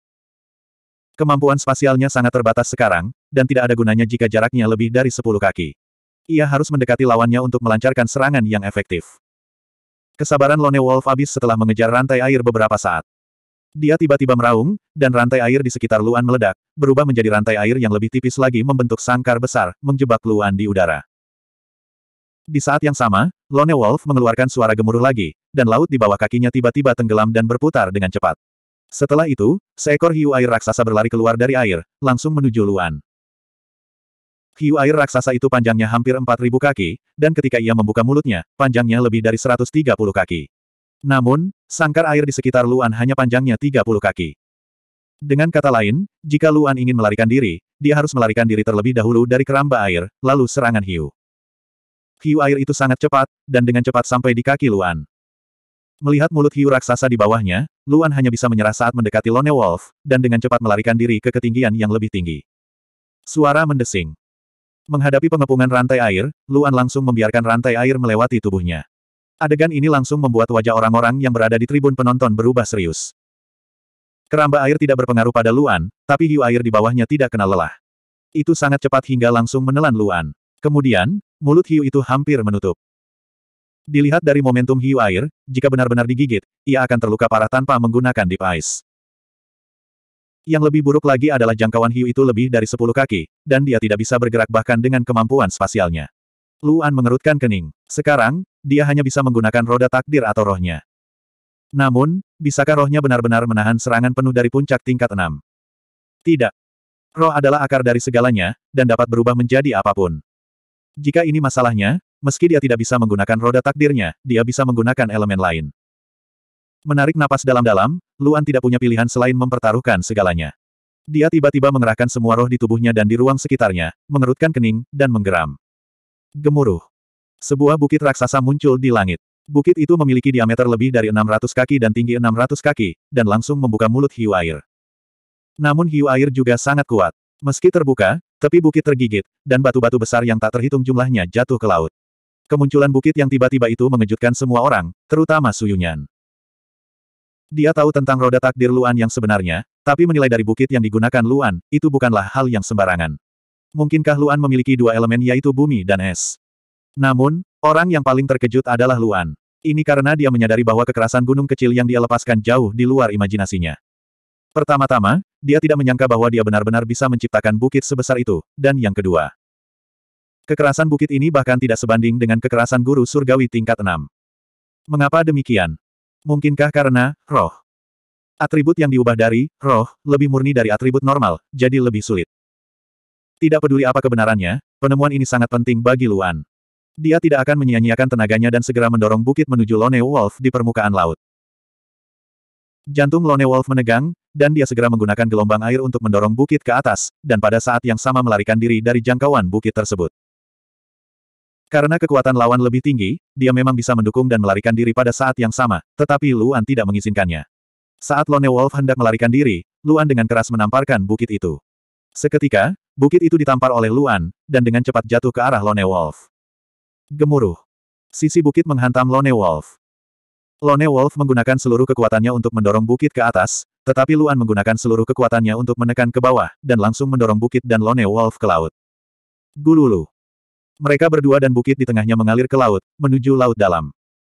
Kemampuan spasialnya sangat terbatas sekarang, dan tidak ada gunanya jika jaraknya lebih dari 10 kaki. Ia harus mendekati lawannya untuk melancarkan serangan yang efektif. Kesabaran Lone Wolf habis setelah mengejar rantai air beberapa saat. Dia tiba-tiba meraung, dan rantai air di sekitar Luan meledak, berubah menjadi rantai air yang lebih tipis lagi membentuk sangkar besar, menjebak Luan di udara. Di saat yang sama, Lone Wolf mengeluarkan suara gemuruh lagi, dan laut di bawah kakinya tiba-tiba tenggelam dan berputar dengan cepat. Setelah itu, seekor hiu air raksasa berlari keluar dari air, langsung menuju Luan. Hiu air raksasa itu panjangnya hampir 4.000 kaki, dan ketika ia membuka mulutnya, panjangnya lebih dari 130 kaki. Namun, sangkar air di sekitar Luan hanya panjangnya 30 kaki. Dengan kata lain, jika Luan ingin melarikan diri, dia harus melarikan diri terlebih dahulu dari keramba air, lalu serangan hiu. Hiu air itu sangat cepat, dan dengan cepat sampai di kaki Luan. Melihat mulut hiu raksasa di bawahnya, Luan hanya bisa menyerah saat mendekati Lone Wolf, dan dengan cepat melarikan diri ke ketinggian yang lebih tinggi. Suara mendesing. Menghadapi pengepungan rantai air, Luan langsung membiarkan rantai air melewati tubuhnya. Adegan ini langsung membuat wajah orang-orang yang berada di tribun penonton berubah serius. Keramba air tidak berpengaruh pada Luan, tapi hiu air di bawahnya tidak kenal lelah. Itu sangat cepat hingga langsung menelan Luan. Kemudian, mulut hiu itu hampir menutup. Dilihat dari momentum hiu air, jika benar-benar digigit, ia akan terluka parah tanpa menggunakan deep ice. Yang lebih buruk lagi adalah jangkauan hiu itu lebih dari 10 kaki, dan dia tidak bisa bergerak bahkan dengan kemampuan spasialnya. Luan mengerutkan kening. Sekarang, dia hanya bisa menggunakan roda takdir atau rohnya. Namun, bisakah rohnya benar-benar menahan serangan penuh dari puncak tingkat 6? Tidak. Roh adalah akar dari segalanya, dan dapat berubah menjadi apapun. Jika ini masalahnya, meski dia tidak bisa menggunakan roda takdirnya, dia bisa menggunakan elemen lain. Menarik napas dalam-dalam, Luan tidak punya pilihan selain mempertaruhkan segalanya. Dia tiba-tiba mengerahkan semua roh di tubuhnya dan di ruang sekitarnya, mengerutkan kening, dan menggeram. Gemuruh. Sebuah bukit raksasa muncul di langit. Bukit itu memiliki diameter lebih dari 600 kaki dan tinggi 600 kaki, dan langsung membuka mulut hiu air. Namun hiu air juga sangat kuat. Meski terbuka, tepi bukit tergigit, dan batu-batu besar yang tak terhitung jumlahnya jatuh ke laut. Kemunculan bukit yang tiba-tiba itu mengejutkan semua orang, terutama Suyunyan. Dia tahu tentang roda takdir Luan yang sebenarnya, tapi menilai dari bukit yang digunakan Luan, itu bukanlah hal yang sembarangan. Mungkinkah Luan memiliki dua elemen yaitu bumi dan es? Namun, orang yang paling terkejut adalah Luan. Ini karena dia menyadari bahwa kekerasan gunung kecil yang dia lepaskan jauh di luar imajinasinya. Pertama-tama, dia tidak menyangka bahwa dia benar-benar bisa menciptakan bukit sebesar itu, dan yang kedua. Kekerasan bukit ini bahkan tidak sebanding dengan kekerasan guru surgawi tingkat 6. Mengapa demikian? Mungkinkah karena, roh? Atribut yang diubah dari, roh, lebih murni dari atribut normal, jadi lebih sulit. Tidak peduli apa kebenarannya, penemuan ini sangat penting bagi Luan. Dia tidak akan menyia-nyiakan tenaganya dan segera mendorong bukit menuju Lone Wolf di permukaan laut. Jantung Lone Wolf menegang, dan dia segera menggunakan gelombang air untuk mendorong bukit ke atas, dan pada saat yang sama melarikan diri dari jangkauan bukit tersebut. Karena kekuatan lawan lebih tinggi, dia memang bisa mendukung dan melarikan diri pada saat yang sama, tetapi Luan tidak mengizinkannya. Saat Lone Wolf hendak melarikan diri, Luan dengan keras menamparkan bukit itu. Seketika, bukit itu ditampar oleh Luan, dan dengan cepat jatuh ke arah Lone Wolf. Gemuruh. Sisi bukit menghantam Lone Wolf. Lone Wolf menggunakan seluruh kekuatannya untuk mendorong bukit ke atas, tetapi Luan menggunakan seluruh kekuatannya untuk menekan ke bawah, dan langsung mendorong bukit dan Lone Wolf ke laut. Gululu. Mereka berdua dan bukit di tengahnya mengalir ke laut, menuju laut dalam.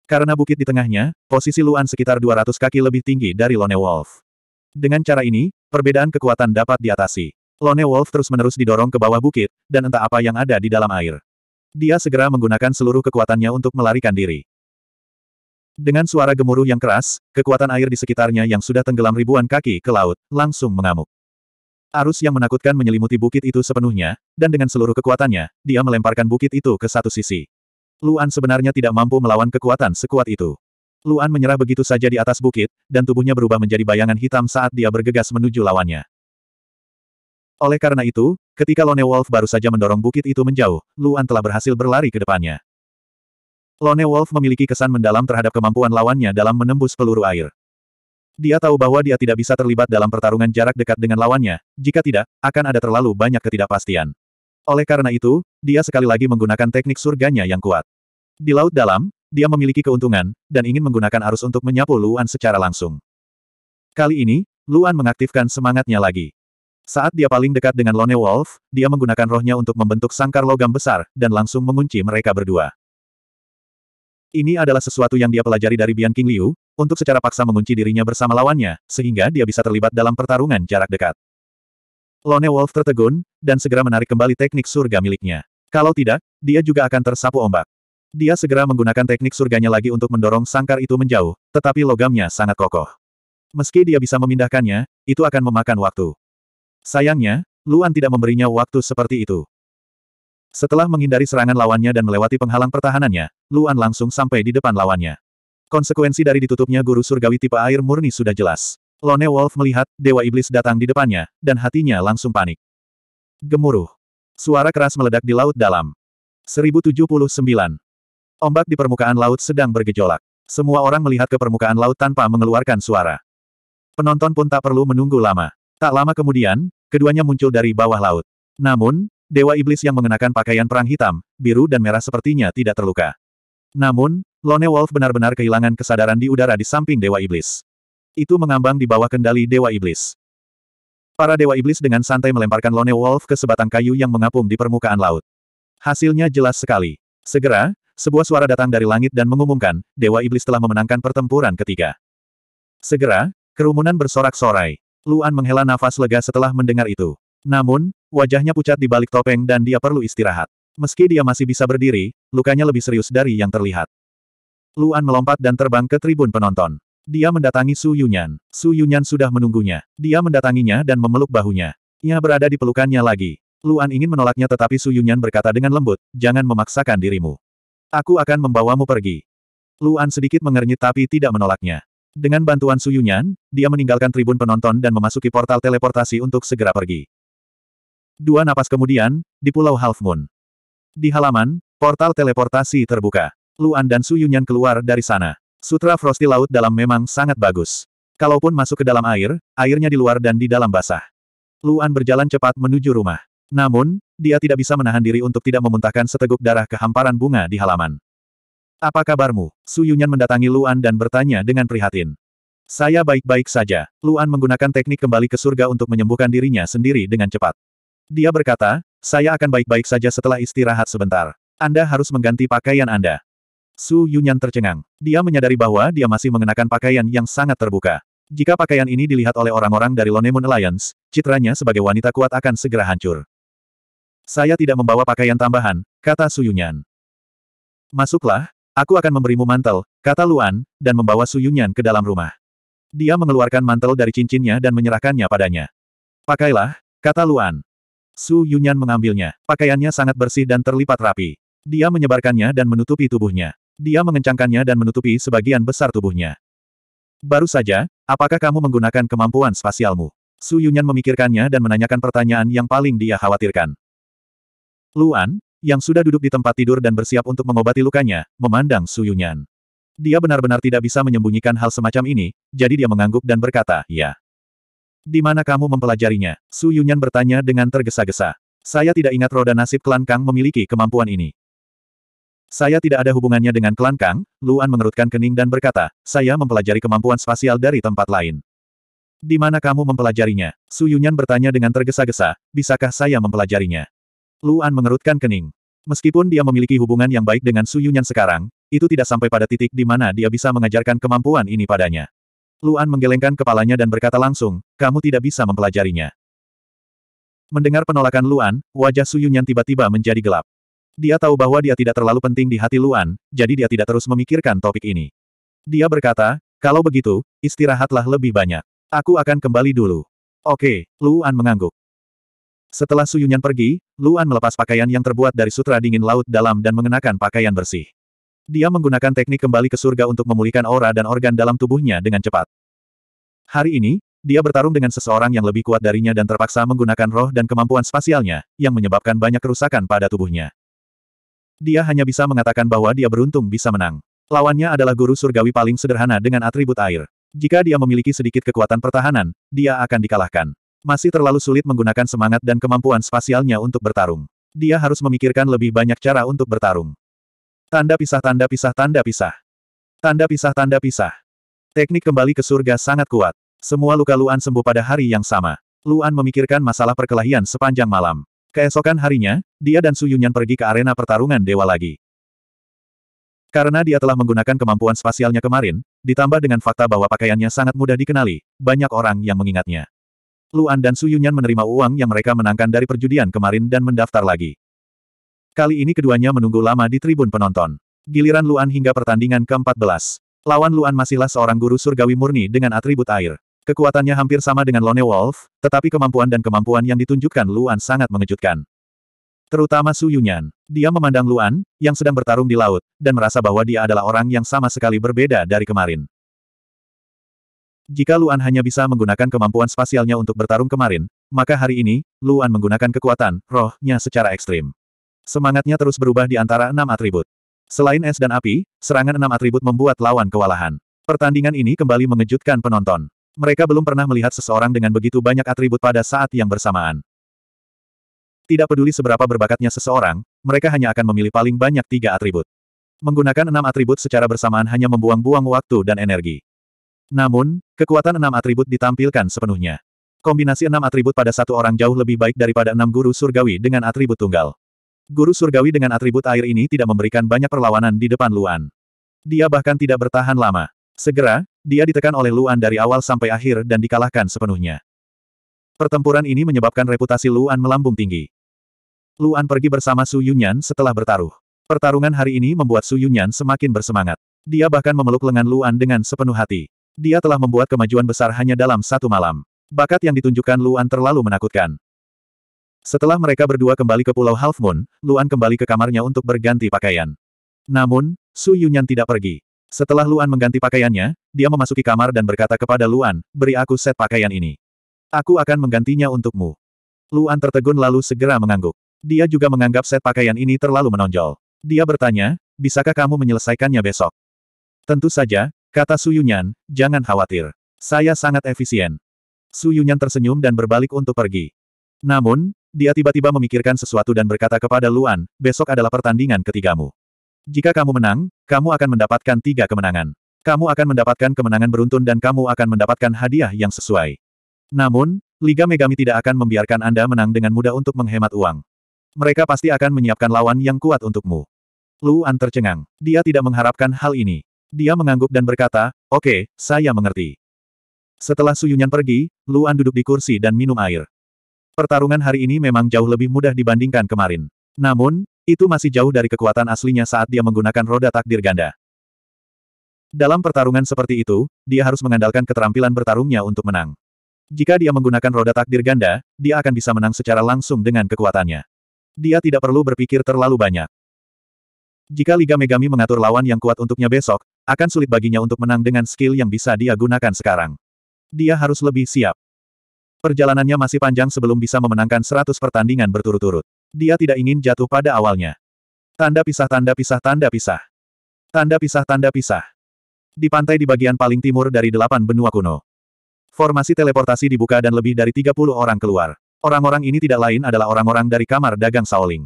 Karena bukit di tengahnya, posisi Luan sekitar 200 kaki lebih tinggi dari Lone Wolf. Dengan cara ini, perbedaan kekuatan dapat diatasi. Lone Wolf terus-menerus didorong ke bawah bukit, dan entah apa yang ada di dalam air. Dia segera menggunakan seluruh kekuatannya untuk melarikan diri. Dengan suara gemuruh yang keras, kekuatan air di sekitarnya yang sudah tenggelam ribuan kaki ke laut, langsung mengamuk. Arus yang menakutkan menyelimuti bukit itu sepenuhnya, dan dengan seluruh kekuatannya, dia melemparkan bukit itu ke satu sisi. Luan sebenarnya tidak mampu melawan kekuatan sekuat itu. Luan menyerah begitu saja di atas bukit, dan tubuhnya berubah menjadi bayangan hitam saat dia bergegas menuju lawannya. Oleh karena itu, ketika Lone Wolf baru saja mendorong bukit itu menjauh, Luan telah berhasil berlari ke depannya. Lone Wolf memiliki kesan mendalam terhadap kemampuan lawannya dalam menembus peluru air. Dia tahu bahwa dia tidak bisa terlibat dalam pertarungan jarak dekat dengan lawannya, jika tidak, akan ada terlalu banyak ketidakpastian. Oleh karena itu, dia sekali lagi menggunakan teknik surganya yang kuat. Di laut dalam, dia memiliki keuntungan, dan ingin menggunakan arus untuk menyapu Luan secara langsung. Kali ini, Luan mengaktifkan semangatnya lagi. Saat dia paling dekat dengan Lone Wolf, dia menggunakan rohnya untuk membentuk sangkar logam besar, dan langsung mengunci mereka berdua. Ini adalah sesuatu yang dia pelajari dari Bian King Liu, untuk secara paksa mengunci dirinya bersama lawannya, sehingga dia bisa terlibat dalam pertarungan jarak dekat. Lone Wolf tertegun, dan segera menarik kembali teknik surga miliknya. Kalau tidak, dia juga akan tersapu ombak. Dia segera menggunakan teknik surganya lagi untuk mendorong sangkar itu menjauh, tetapi logamnya sangat kokoh. Meski dia bisa memindahkannya, itu akan memakan waktu. Sayangnya, Luan tidak memberinya waktu seperti itu. Setelah menghindari serangan lawannya dan melewati penghalang pertahanannya, Luan langsung sampai di depan lawannya. Konsekuensi dari ditutupnya guru surgawi tipe air murni sudah jelas. Lone Wolf melihat Dewa Iblis datang di depannya, dan hatinya langsung panik. Gemuruh. Suara keras meledak di laut dalam. 1079. Ombak di permukaan laut sedang bergejolak. Semua orang melihat ke permukaan laut tanpa mengeluarkan suara. Penonton pun tak perlu menunggu lama. Tak lama kemudian, keduanya muncul dari bawah laut. Namun, Dewa Iblis yang mengenakan pakaian perang hitam, biru dan merah sepertinya tidak terluka. Namun, Lone Wolf benar-benar kehilangan kesadaran di udara di samping Dewa Iblis. Itu mengambang di bawah kendali Dewa Iblis. Para Dewa Iblis dengan santai melemparkan Lone Wolf ke sebatang kayu yang mengapung di permukaan laut. Hasilnya jelas sekali. Segera, sebuah suara datang dari langit dan mengumumkan, Dewa Iblis telah memenangkan pertempuran ketiga. Segera, kerumunan bersorak-sorai. Luan menghela nafas lega setelah mendengar itu. Namun, wajahnya pucat di balik topeng dan dia perlu istirahat. Meski dia masih bisa berdiri, lukanya lebih serius dari yang terlihat. Luan melompat dan terbang ke tribun penonton. Dia mendatangi Su Yunyan. Su Yunyan sudah menunggunya. Dia mendatanginya dan memeluk bahunya. Ia berada di pelukannya lagi. Luan ingin menolaknya tetapi Su Yunyan berkata dengan lembut, jangan memaksakan dirimu. Aku akan membawamu pergi. Luan sedikit mengernyit tapi tidak menolaknya. Dengan bantuan Su Yunyan, dia meninggalkan tribun penonton dan memasuki portal teleportasi untuk segera pergi. Dua napas kemudian, di Pulau Half Moon. Di halaman, portal teleportasi terbuka. Luan dan Su Yunyan keluar dari sana. Sutra Frosty Laut Dalam memang sangat bagus. Kalaupun masuk ke dalam air, airnya di luar dan di dalam basah. Luan berjalan cepat menuju rumah. Namun, dia tidak bisa menahan diri untuk tidak memuntahkan seteguk darah ke hamparan bunga di halaman. Apa kabarmu? Su Yunyan mendatangi Luan dan bertanya dengan prihatin. Saya baik-baik saja. Luan menggunakan teknik kembali ke surga untuk menyembuhkan dirinya sendiri dengan cepat. Dia berkata, saya akan baik-baik saja setelah istirahat sebentar. Anda harus mengganti pakaian Anda. Su Yunyan tercengang. Dia menyadari bahwa dia masih mengenakan pakaian yang sangat terbuka. Jika pakaian ini dilihat oleh orang-orang dari Moon Alliance, citranya sebagai wanita kuat akan segera hancur. Saya tidak membawa pakaian tambahan, kata Su Yunyan. Masuklah, aku akan memberimu mantel, kata Luan, dan membawa Su Yunyan ke dalam rumah. Dia mengeluarkan mantel dari cincinnya dan menyerahkannya padanya. Pakailah, kata Luan. Su Yunyan mengambilnya. Pakaiannya sangat bersih dan terlipat rapi. Dia menyebarkannya dan menutupi tubuhnya. Dia mengencangkannya dan menutupi sebagian besar tubuhnya. Baru saja, apakah kamu menggunakan kemampuan spasialmu? Su Yunyan memikirkannya dan menanyakan pertanyaan yang paling dia khawatirkan. Luan, yang sudah duduk di tempat tidur dan bersiap untuk mengobati lukanya, memandang Su Yunyan. Dia benar-benar tidak bisa menyembunyikan hal semacam ini, jadi dia mengangguk dan berkata, ya. Di mana kamu mempelajarinya? Su Yunyan bertanya dengan tergesa-gesa. Saya tidak ingat roda nasib klan Kang memiliki kemampuan ini. Saya tidak ada hubungannya dengan klan Kang, Luan mengerutkan kening dan berkata, saya mempelajari kemampuan spasial dari tempat lain. Di mana kamu mempelajarinya? Su Yunyan bertanya dengan tergesa-gesa, bisakah saya mempelajarinya? Luan mengerutkan kening. Meskipun dia memiliki hubungan yang baik dengan Su Yunyan sekarang, itu tidak sampai pada titik di mana dia bisa mengajarkan kemampuan ini padanya. Luan menggelengkan kepalanya dan berkata langsung, kamu tidak bisa mempelajarinya. Mendengar penolakan Luan, wajah Su Yunyan tiba-tiba menjadi gelap. Dia tahu bahwa dia tidak terlalu penting di hati Luan, jadi dia tidak terus memikirkan topik ini. Dia berkata, kalau begitu, istirahatlah lebih banyak. Aku akan kembali dulu. Oke, Luan mengangguk. Setelah Suyunyan pergi, Luan melepas pakaian yang terbuat dari sutra dingin laut dalam dan mengenakan pakaian bersih. Dia menggunakan teknik kembali ke surga untuk memulihkan aura dan organ dalam tubuhnya dengan cepat. Hari ini, dia bertarung dengan seseorang yang lebih kuat darinya dan terpaksa menggunakan roh dan kemampuan spasialnya, yang menyebabkan banyak kerusakan pada tubuhnya. Dia hanya bisa mengatakan bahwa dia beruntung bisa menang. Lawannya adalah guru surgawi paling sederhana dengan atribut air. Jika dia memiliki sedikit kekuatan pertahanan, dia akan dikalahkan. Masih terlalu sulit menggunakan semangat dan kemampuan spasialnya untuk bertarung. Dia harus memikirkan lebih banyak cara untuk bertarung. Tanda pisah tanda pisah tanda pisah. Tanda pisah tanda pisah. Teknik kembali ke surga sangat kuat. Semua luka Luan sembuh pada hari yang sama. Luan memikirkan masalah perkelahian sepanjang malam. Keesokan harinya, dia dan Su Yunyan pergi ke arena pertarungan dewa lagi. Karena dia telah menggunakan kemampuan spasialnya kemarin, ditambah dengan fakta bahwa pakaiannya sangat mudah dikenali, banyak orang yang mengingatnya. Luan dan Su Yunyan menerima uang yang mereka menangkan dari perjudian kemarin dan mendaftar lagi. Kali ini keduanya menunggu lama di tribun penonton. Giliran Luan hingga pertandingan ke-14. Lawan Luan masihlah seorang guru surgawi murni dengan atribut air. Kekuatannya hampir sama dengan Lone Wolf, tetapi kemampuan dan kemampuan yang ditunjukkan Luan sangat mengejutkan. Terutama Su Yunyan. Dia memandang Luan, yang sedang bertarung di laut, dan merasa bahwa dia adalah orang yang sama sekali berbeda dari kemarin. Jika Luan hanya bisa menggunakan kemampuan spasialnya untuk bertarung kemarin, maka hari ini, Luan menggunakan kekuatan rohnya secara ekstrim. Semangatnya terus berubah di antara enam atribut. Selain es dan api, serangan enam atribut membuat lawan kewalahan. Pertandingan ini kembali mengejutkan penonton. Mereka belum pernah melihat seseorang dengan begitu banyak atribut pada saat yang bersamaan. Tidak peduli seberapa berbakatnya seseorang, mereka hanya akan memilih paling banyak tiga atribut. Menggunakan enam atribut secara bersamaan hanya membuang-buang waktu dan energi. Namun, kekuatan enam atribut ditampilkan sepenuhnya. Kombinasi enam atribut pada satu orang jauh lebih baik daripada enam guru surgawi dengan atribut tunggal. Guru surgawi dengan atribut air ini tidak memberikan banyak perlawanan di depan Luan. Dia bahkan tidak bertahan lama. Segera, dia ditekan oleh Luan dari awal sampai akhir dan dikalahkan sepenuhnya. Pertempuran ini menyebabkan reputasi Luan melambung tinggi. Luan pergi bersama Su Yunyan setelah bertaruh. Pertarungan hari ini membuat Su Yunyan semakin bersemangat. Dia bahkan memeluk lengan Luan dengan sepenuh hati. Dia telah membuat kemajuan besar hanya dalam satu malam. Bakat yang ditunjukkan Luan terlalu menakutkan. Setelah mereka berdua kembali ke Pulau Half Moon, Luan kembali ke kamarnya untuk berganti pakaian. Namun, Su Yunyan tidak pergi. Setelah Luan mengganti pakaiannya, dia memasuki kamar dan berkata kepada Luan, beri aku set pakaian ini. Aku akan menggantinya untukmu. Luan tertegun lalu segera mengangguk. Dia juga menganggap set pakaian ini terlalu menonjol. Dia bertanya, bisakah kamu menyelesaikannya besok? Tentu saja, kata Su Yunyan. jangan khawatir. Saya sangat efisien. Su Yunyan tersenyum dan berbalik untuk pergi. Namun, dia tiba-tiba memikirkan sesuatu dan berkata kepada Luan, besok adalah pertandingan ketigamu. Jika kamu menang, kamu akan mendapatkan tiga kemenangan. Kamu akan mendapatkan kemenangan beruntun dan kamu akan mendapatkan hadiah yang sesuai. Namun, Liga Megami tidak akan membiarkan Anda menang dengan mudah untuk menghemat uang. Mereka pasti akan menyiapkan lawan yang kuat untukmu. Luan tercengang. Dia tidak mengharapkan hal ini. Dia mengangguk dan berkata, oke, okay, saya mengerti. Setelah Suyunyan pergi, Luan duduk di kursi dan minum air. Pertarungan hari ini memang jauh lebih mudah dibandingkan kemarin. Namun, itu masih jauh dari kekuatan aslinya saat dia menggunakan roda takdir ganda. Dalam pertarungan seperti itu, dia harus mengandalkan keterampilan bertarungnya untuk menang. Jika dia menggunakan roda takdir ganda, dia akan bisa menang secara langsung dengan kekuatannya. Dia tidak perlu berpikir terlalu banyak. Jika Liga Megami mengatur lawan yang kuat untuknya besok, akan sulit baginya untuk menang dengan skill yang bisa dia gunakan sekarang. Dia harus lebih siap. Perjalanannya masih panjang sebelum bisa memenangkan 100 pertandingan berturut-turut. Dia tidak ingin jatuh pada awalnya. Tanda pisah tanda pisah tanda pisah. Tanda pisah tanda pisah di pantai di bagian paling timur dari delapan benua kuno. Formasi teleportasi dibuka dan lebih dari 30 orang keluar. Orang-orang ini tidak lain adalah orang-orang dari kamar dagang Saoling.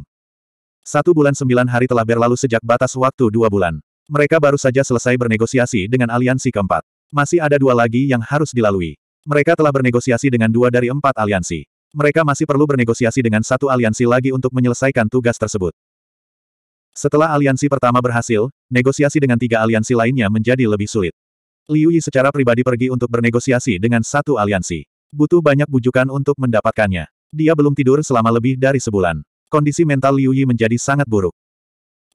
Satu bulan sembilan hari telah berlalu sejak batas waktu dua bulan. Mereka baru saja selesai bernegosiasi dengan aliansi keempat. Masih ada dua lagi yang harus dilalui. Mereka telah bernegosiasi dengan dua dari empat aliansi. Mereka masih perlu bernegosiasi dengan satu aliansi lagi untuk menyelesaikan tugas tersebut. Setelah aliansi pertama berhasil, negosiasi dengan tiga aliansi lainnya menjadi lebih sulit. Liu Yi secara pribadi pergi untuk bernegosiasi dengan satu aliansi. Butuh banyak bujukan untuk mendapatkannya. Dia belum tidur selama lebih dari sebulan. Kondisi mental Liu Yi menjadi sangat buruk.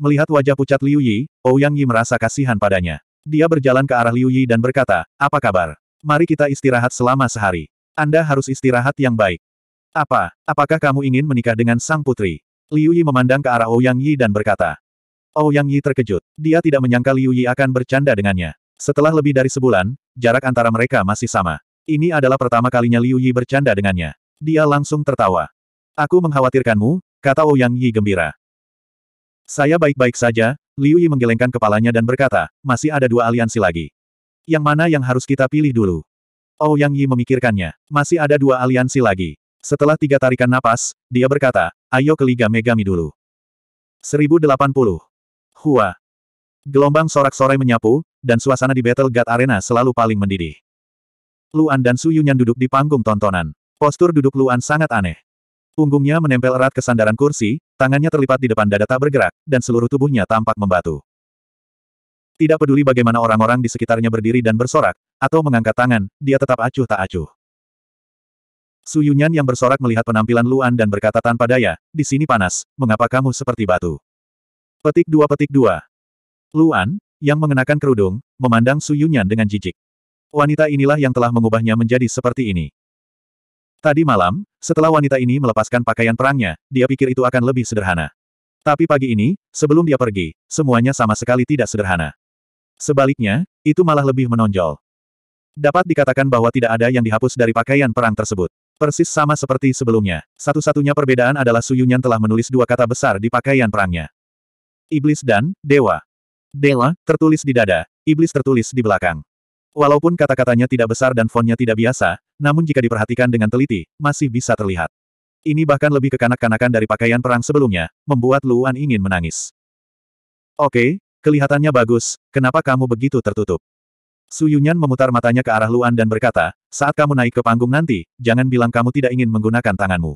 Melihat wajah pucat Liu Yi, Ouyang Yi merasa kasihan padanya. Dia berjalan ke arah Liu Yi dan berkata, apa kabar? Mari kita istirahat selama sehari. Anda harus istirahat yang baik. Apa, apakah kamu ingin menikah dengan sang putri? Liu Yi memandang ke arah Ouyang oh Yi dan berkata. Ouyang oh Yi terkejut. Dia tidak menyangka Liu Yi akan bercanda dengannya. Setelah lebih dari sebulan, jarak antara mereka masih sama. Ini adalah pertama kalinya Liu Yi bercanda dengannya. Dia langsung tertawa. Aku mengkhawatirkanmu, kata Ouyang oh Yi gembira. Saya baik-baik saja, Liu Yi menggelengkan kepalanya dan berkata, masih ada dua aliansi lagi. Yang mana yang harus kita pilih dulu? Ouyang Yi memikirkannya, masih ada dua aliansi lagi. Setelah tiga tarikan napas, dia berkata, Ayo ke Liga Megami dulu. 1080. Hua. Gelombang sorak-sorai menyapu, dan suasana di Battle God Arena selalu paling mendidih. Luan dan Suyunyan duduk di panggung tontonan. Postur duduk Luan sangat aneh. Punggungnya menempel erat ke sandaran kursi, tangannya terlipat di depan dada tak bergerak, dan seluruh tubuhnya tampak membatu. Tidak peduli bagaimana orang-orang di sekitarnya berdiri dan bersorak, atau mengangkat tangan, dia tetap acuh tak acuh. Su Yunyan yang bersorak melihat penampilan Luan dan berkata tanpa daya, di sini panas, mengapa kamu seperti batu? Petik dua petik dua. Luan, yang mengenakan kerudung, memandang Su Yunyan dengan jijik. Wanita inilah yang telah mengubahnya menjadi seperti ini. Tadi malam, setelah wanita ini melepaskan pakaian perangnya, dia pikir itu akan lebih sederhana. Tapi pagi ini, sebelum dia pergi, semuanya sama sekali tidak sederhana. Sebaliknya, itu malah lebih menonjol. Dapat dikatakan bahwa tidak ada yang dihapus dari pakaian perang tersebut. Persis sama seperti sebelumnya, satu-satunya perbedaan adalah Suyunyan telah menulis dua kata besar di pakaian perangnya. Iblis dan Dewa. Dewa, tertulis di dada, Iblis tertulis di belakang. Walaupun kata-katanya tidak besar dan fontnya tidak biasa, namun jika diperhatikan dengan teliti, masih bisa terlihat. Ini bahkan lebih kekanak-kanakan dari pakaian perang sebelumnya, membuat Luan ingin menangis. Oke, kelihatannya bagus, kenapa kamu begitu tertutup? Suyunyan memutar matanya ke arah Luan dan berkata, saat kamu naik ke panggung nanti, jangan bilang kamu tidak ingin menggunakan tanganmu.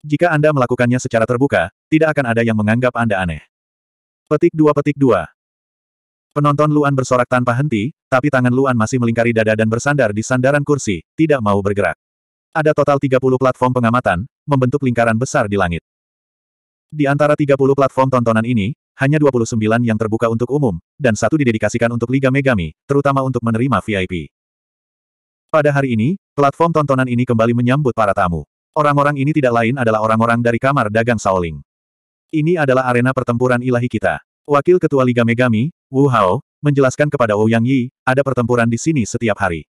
Jika Anda melakukannya secara terbuka, tidak akan ada yang menganggap Anda aneh. Petik dua petik dua. Penonton Luan bersorak tanpa henti, tapi tangan Luan masih melingkari dada dan bersandar di sandaran kursi, tidak mau bergerak. Ada total 30 platform pengamatan, membentuk lingkaran besar di langit. Di antara 30 platform tontonan ini, hanya 29 yang terbuka untuk umum, dan satu didedikasikan untuk Liga Megami, terutama untuk menerima VIP. Pada hari ini, platform tontonan ini kembali menyambut para tamu. Orang-orang ini tidak lain adalah orang-orang dari kamar dagang Shaoling. Ini adalah arena pertempuran ilahi kita. Wakil Ketua Liga Megami, Wu Hao, menjelaskan kepada Wu Yang Yi, ada pertempuran di sini setiap hari.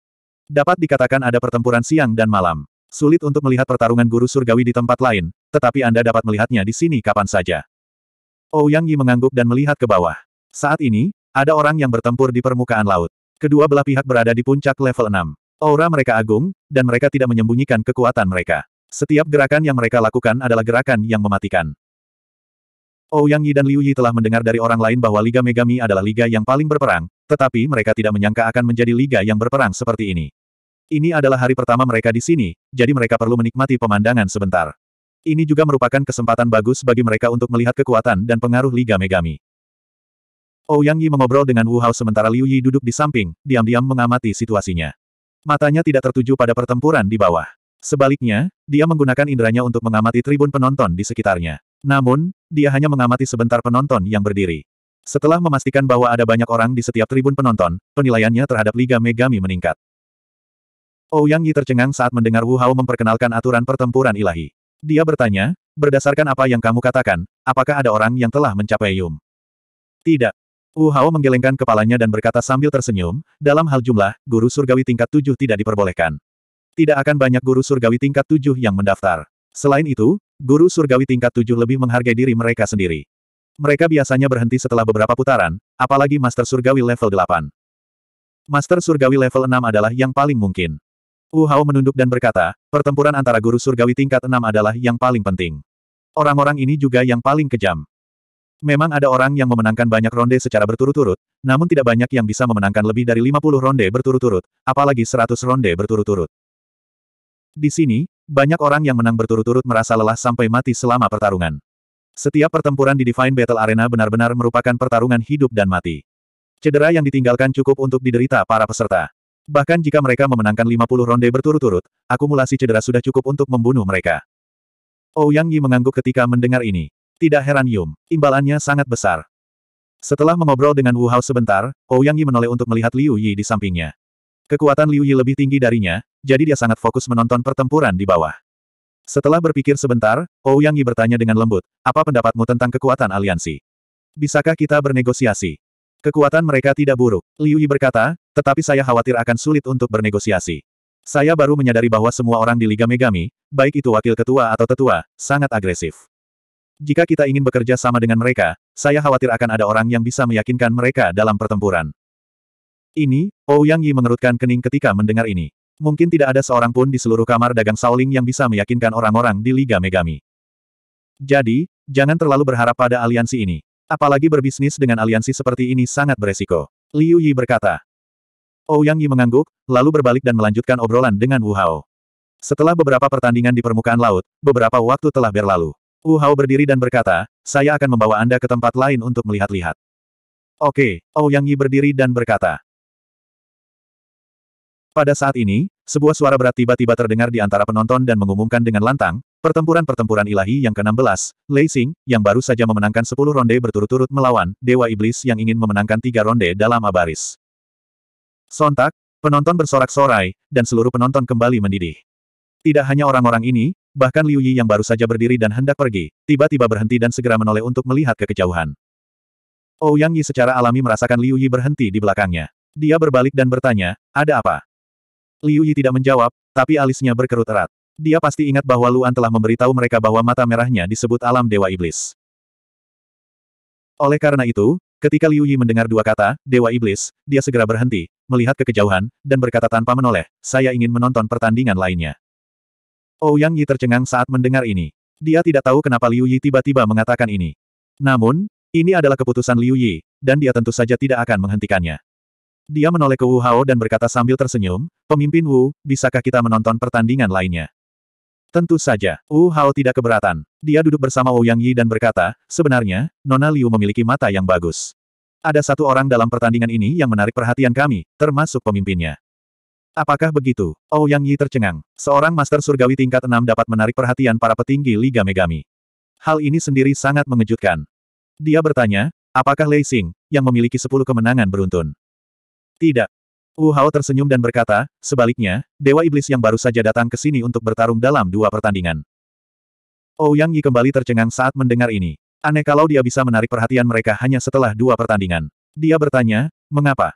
Dapat dikatakan ada pertempuran siang dan malam. Sulit untuk melihat pertarungan guru surgawi di tempat lain, tetapi Anda dapat melihatnya di sini kapan saja. Ouyang oh, Yi mengangguk dan melihat ke bawah. Saat ini, ada orang yang bertempur di permukaan laut. Kedua belah pihak berada di puncak level 6. Aura mereka agung, dan mereka tidak menyembunyikan kekuatan mereka. Setiap gerakan yang mereka lakukan adalah gerakan yang mematikan. Ouyang oh, Yi dan Liu Yi telah mendengar dari orang lain bahwa Liga Megami adalah liga yang paling berperang, tetapi mereka tidak menyangka akan menjadi liga yang berperang seperti ini. Ini adalah hari pertama mereka di sini, jadi mereka perlu menikmati pemandangan sebentar. Ini juga merupakan kesempatan bagus bagi mereka untuk melihat kekuatan dan pengaruh Liga Megami. Ouyang oh, Yi mengobrol dengan Wu Hao sementara Liu Yi duduk di samping, diam-diam mengamati situasinya. Matanya tidak tertuju pada pertempuran di bawah. Sebaliknya, dia menggunakan inderanya untuk mengamati tribun penonton di sekitarnya. Namun, dia hanya mengamati sebentar penonton yang berdiri. Setelah memastikan bahwa ada banyak orang di setiap tribun penonton, penilaiannya terhadap Liga Megami meningkat. Ouyang Yi tercengang saat mendengar Wu Hao memperkenalkan aturan pertempuran ilahi. Dia bertanya, berdasarkan apa yang kamu katakan, apakah ada orang yang telah mencapai Yum? Tidak. Wu Hao menggelengkan kepalanya dan berkata sambil tersenyum, dalam hal jumlah, guru surgawi tingkat tujuh tidak diperbolehkan. Tidak akan banyak guru surgawi tingkat tujuh yang mendaftar. Selain itu, guru surgawi tingkat tujuh lebih menghargai diri mereka sendiri. Mereka biasanya berhenti setelah beberapa putaran, apalagi Master Surgawi level 8. Master Surgawi level 6 adalah yang paling mungkin. Wu Hao menunduk dan berkata, pertempuran antara guru surgawi tingkat enam adalah yang paling penting. Orang-orang ini juga yang paling kejam. Memang ada orang yang memenangkan banyak ronde secara berturut-turut, namun tidak banyak yang bisa memenangkan lebih dari 50 ronde berturut-turut, apalagi 100 ronde berturut-turut. Di sini, banyak orang yang menang berturut-turut merasa lelah sampai mati selama pertarungan. Setiap pertempuran di Divine Battle Arena benar-benar merupakan pertarungan hidup dan mati. Cedera yang ditinggalkan cukup untuk diderita para peserta. Bahkan jika mereka memenangkan 50 ronde berturut-turut, akumulasi cedera sudah cukup untuk membunuh mereka. Ouyang oh, Yi mengangguk ketika mendengar ini. Tidak heran Yum, imbalannya sangat besar. Setelah mengobrol dengan Wu Hao sebentar, Ouyang oh, Yi menoleh untuk melihat Liu Yi di sampingnya. Kekuatan Liu Yi lebih tinggi darinya, jadi dia sangat fokus menonton pertempuran di bawah. Setelah berpikir sebentar, Ouyang oh, Yi bertanya dengan lembut, apa pendapatmu tentang kekuatan aliansi? Bisakah kita bernegosiasi? Kekuatan mereka tidak buruk. Liu Yi berkata, tetapi saya khawatir akan sulit untuk bernegosiasi. Saya baru menyadari bahwa semua orang di Liga Megami, baik itu wakil ketua atau tetua, sangat agresif. Jika kita ingin bekerja sama dengan mereka, saya khawatir akan ada orang yang bisa meyakinkan mereka dalam pertempuran. Ini, Ou Yang Yi mengerutkan kening ketika mendengar ini. Mungkin tidak ada seorang pun di seluruh kamar dagang Shaoling yang bisa meyakinkan orang-orang di Liga Megami. Jadi, jangan terlalu berharap pada aliansi ini. Apalagi berbisnis dengan aliansi seperti ini sangat beresiko. Liu Yi berkata. Ouyang Yi mengangguk, lalu berbalik dan melanjutkan obrolan dengan Wu Hao. Setelah beberapa pertandingan di permukaan laut, beberapa waktu telah berlalu. Wu Hao berdiri dan berkata, saya akan membawa Anda ke tempat lain untuk melihat-lihat. Oke, Ouyang Yi berdiri dan berkata. Pada saat ini, sebuah suara berat tiba-tiba terdengar di antara penonton dan mengumumkan dengan lantang, pertempuran-pertempuran ilahi yang ke-16, Lei Xing, yang baru saja memenangkan 10 ronde berturut-turut melawan Dewa Iblis yang ingin memenangkan 3 ronde dalam abaris. Sontak, penonton bersorak-sorai, dan seluruh penonton kembali mendidih. Tidak hanya orang-orang ini, bahkan Liu Yi yang baru saja berdiri dan hendak pergi, tiba-tiba berhenti dan segera menoleh untuk melihat ke kejauhan. Ou oh, Yang Yi secara alami merasakan Liu Yi berhenti di belakangnya. Dia berbalik dan bertanya, ada apa? Liu Yi tidak menjawab, tapi alisnya berkerut erat. Dia pasti ingat bahwa Luan telah memberitahu mereka bahwa mata merahnya disebut alam Dewa Iblis. Oleh karena itu, Ketika Liu Yi mendengar dua kata, Dewa Iblis, dia segera berhenti, melihat ke kejauhan, dan berkata tanpa menoleh, saya ingin menonton pertandingan lainnya. Ouyang oh, Yi tercengang saat mendengar ini. Dia tidak tahu kenapa Liu Yi tiba-tiba mengatakan ini. Namun, ini adalah keputusan Liu Yi, dan dia tentu saja tidak akan menghentikannya. Dia menoleh ke Wu Hao dan berkata sambil tersenyum, Pemimpin Wu, bisakah kita menonton pertandingan lainnya? Tentu saja, Wu Hao tidak keberatan. Dia duduk bersama Wu Yang Yi dan berkata, sebenarnya, Nona Liu memiliki mata yang bagus. Ada satu orang dalam pertandingan ini yang menarik perhatian kami, termasuk pemimpinnya. Apakah begitu? Wu Yang Yi tercengang. Seorang master surgawi tingkat 6 dapat menarik perhatian para petinggi Liga Megami. Hal ini sendiri sangat mengejutkan. Dia bertanya, apakah Lei Xing, yang memiliki 10 kemenangan beruntun? Tidak, Wu Hao tersenyum dan berkata, sebaliknya, Dewa Iblis yang baru saja datang ke sini untuk bertarung dalam dua pertandingan. Ouyang Yi kembali tercengang saat mendengar ini. Aneh kalau dia bisa menarik perhatian mereka hanya setelah dua pertandingan. Dia bertanya, mengapa?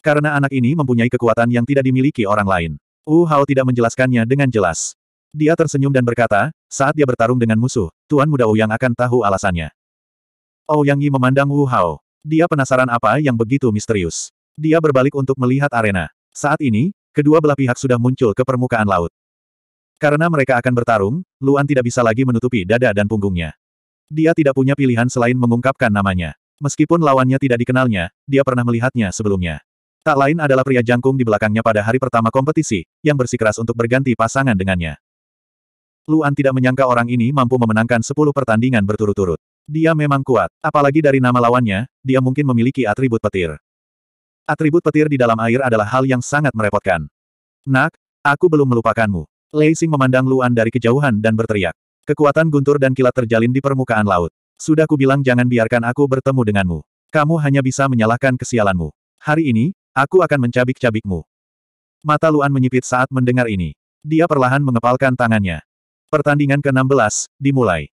Karena anak ini mempunyai kekuatan yang tidak dimiliki orang lain. Wu Hao tidak menjelaskannya dengan jelas. Dia tersenyum dan berkata, saat dia bertarung dengan musuh, Tuan Muda Ouyang akan tahu alasannya. Ouyang Yi memandang Wu Hao. Dia penasaran apa yang begitu misterius. Dia berbalik untuk melihat arena. Saat ini, kedua belah pihak sudah muncul ke permukaan laut. Karena mereka akan bertarung, Luan tidak bisa lagi menutupi dada dan punggungnya. Dia tidak punya pilihan selain mengungkapkan namanya. Meskipun lawannya tidak dikenalnya, dia pernah melihatnya sebelumnya. Tak lain adalah pria jangkung di belakangnya pada hari pertama kompetisi, yang bersikeras untuk berganti pasangan dengannya. Luan tidak menyangka orang ini mampu memenangkan 10 pertandingan berturut-turut. Dia memang kuat, apalagi dari nama lawannya, dia mungkin memiliki atribut petir. Atribut petir di dalam air adalah hal yang sangat merepotkan. Nak, aku belum melupakanmu. Lei Xing memandang Luan dari kejauhan dan berteriak. Kekuatan guntur dan kilat terjalin di permukaan laut. Sudah kubilang jangan biarkan aku bertemu denganmu. Kamu hanya bisa menyalahkan kesialanmu. Hari ini, aku akan mencabik-cabikmu. Mata Luan menyipit saat mendengar ini. Dia perlahan mengepalkan tangannya. Pertandingan ke-16, dimulai.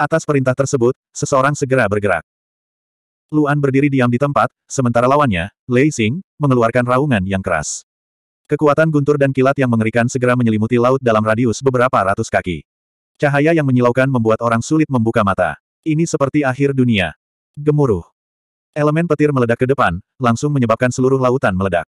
Atas perintah tersebut, seseorang segera bergerak. Luan berdiri diam di tempat, sementara lawannya, Lei Xing, mengeluarkan raungan yang keras. Kekuatan guntur dan kilat yang mengerikan segera menyelimuti laut dalam radius beberapa ratus kaki. Cahaya yang menyilaukan membuat orang sulit membuka mata. Ini seperti akhir dunia. Gemuruh. Elemen petir meledak ke depan, langsung menyebabkan seluruh lautan meledak.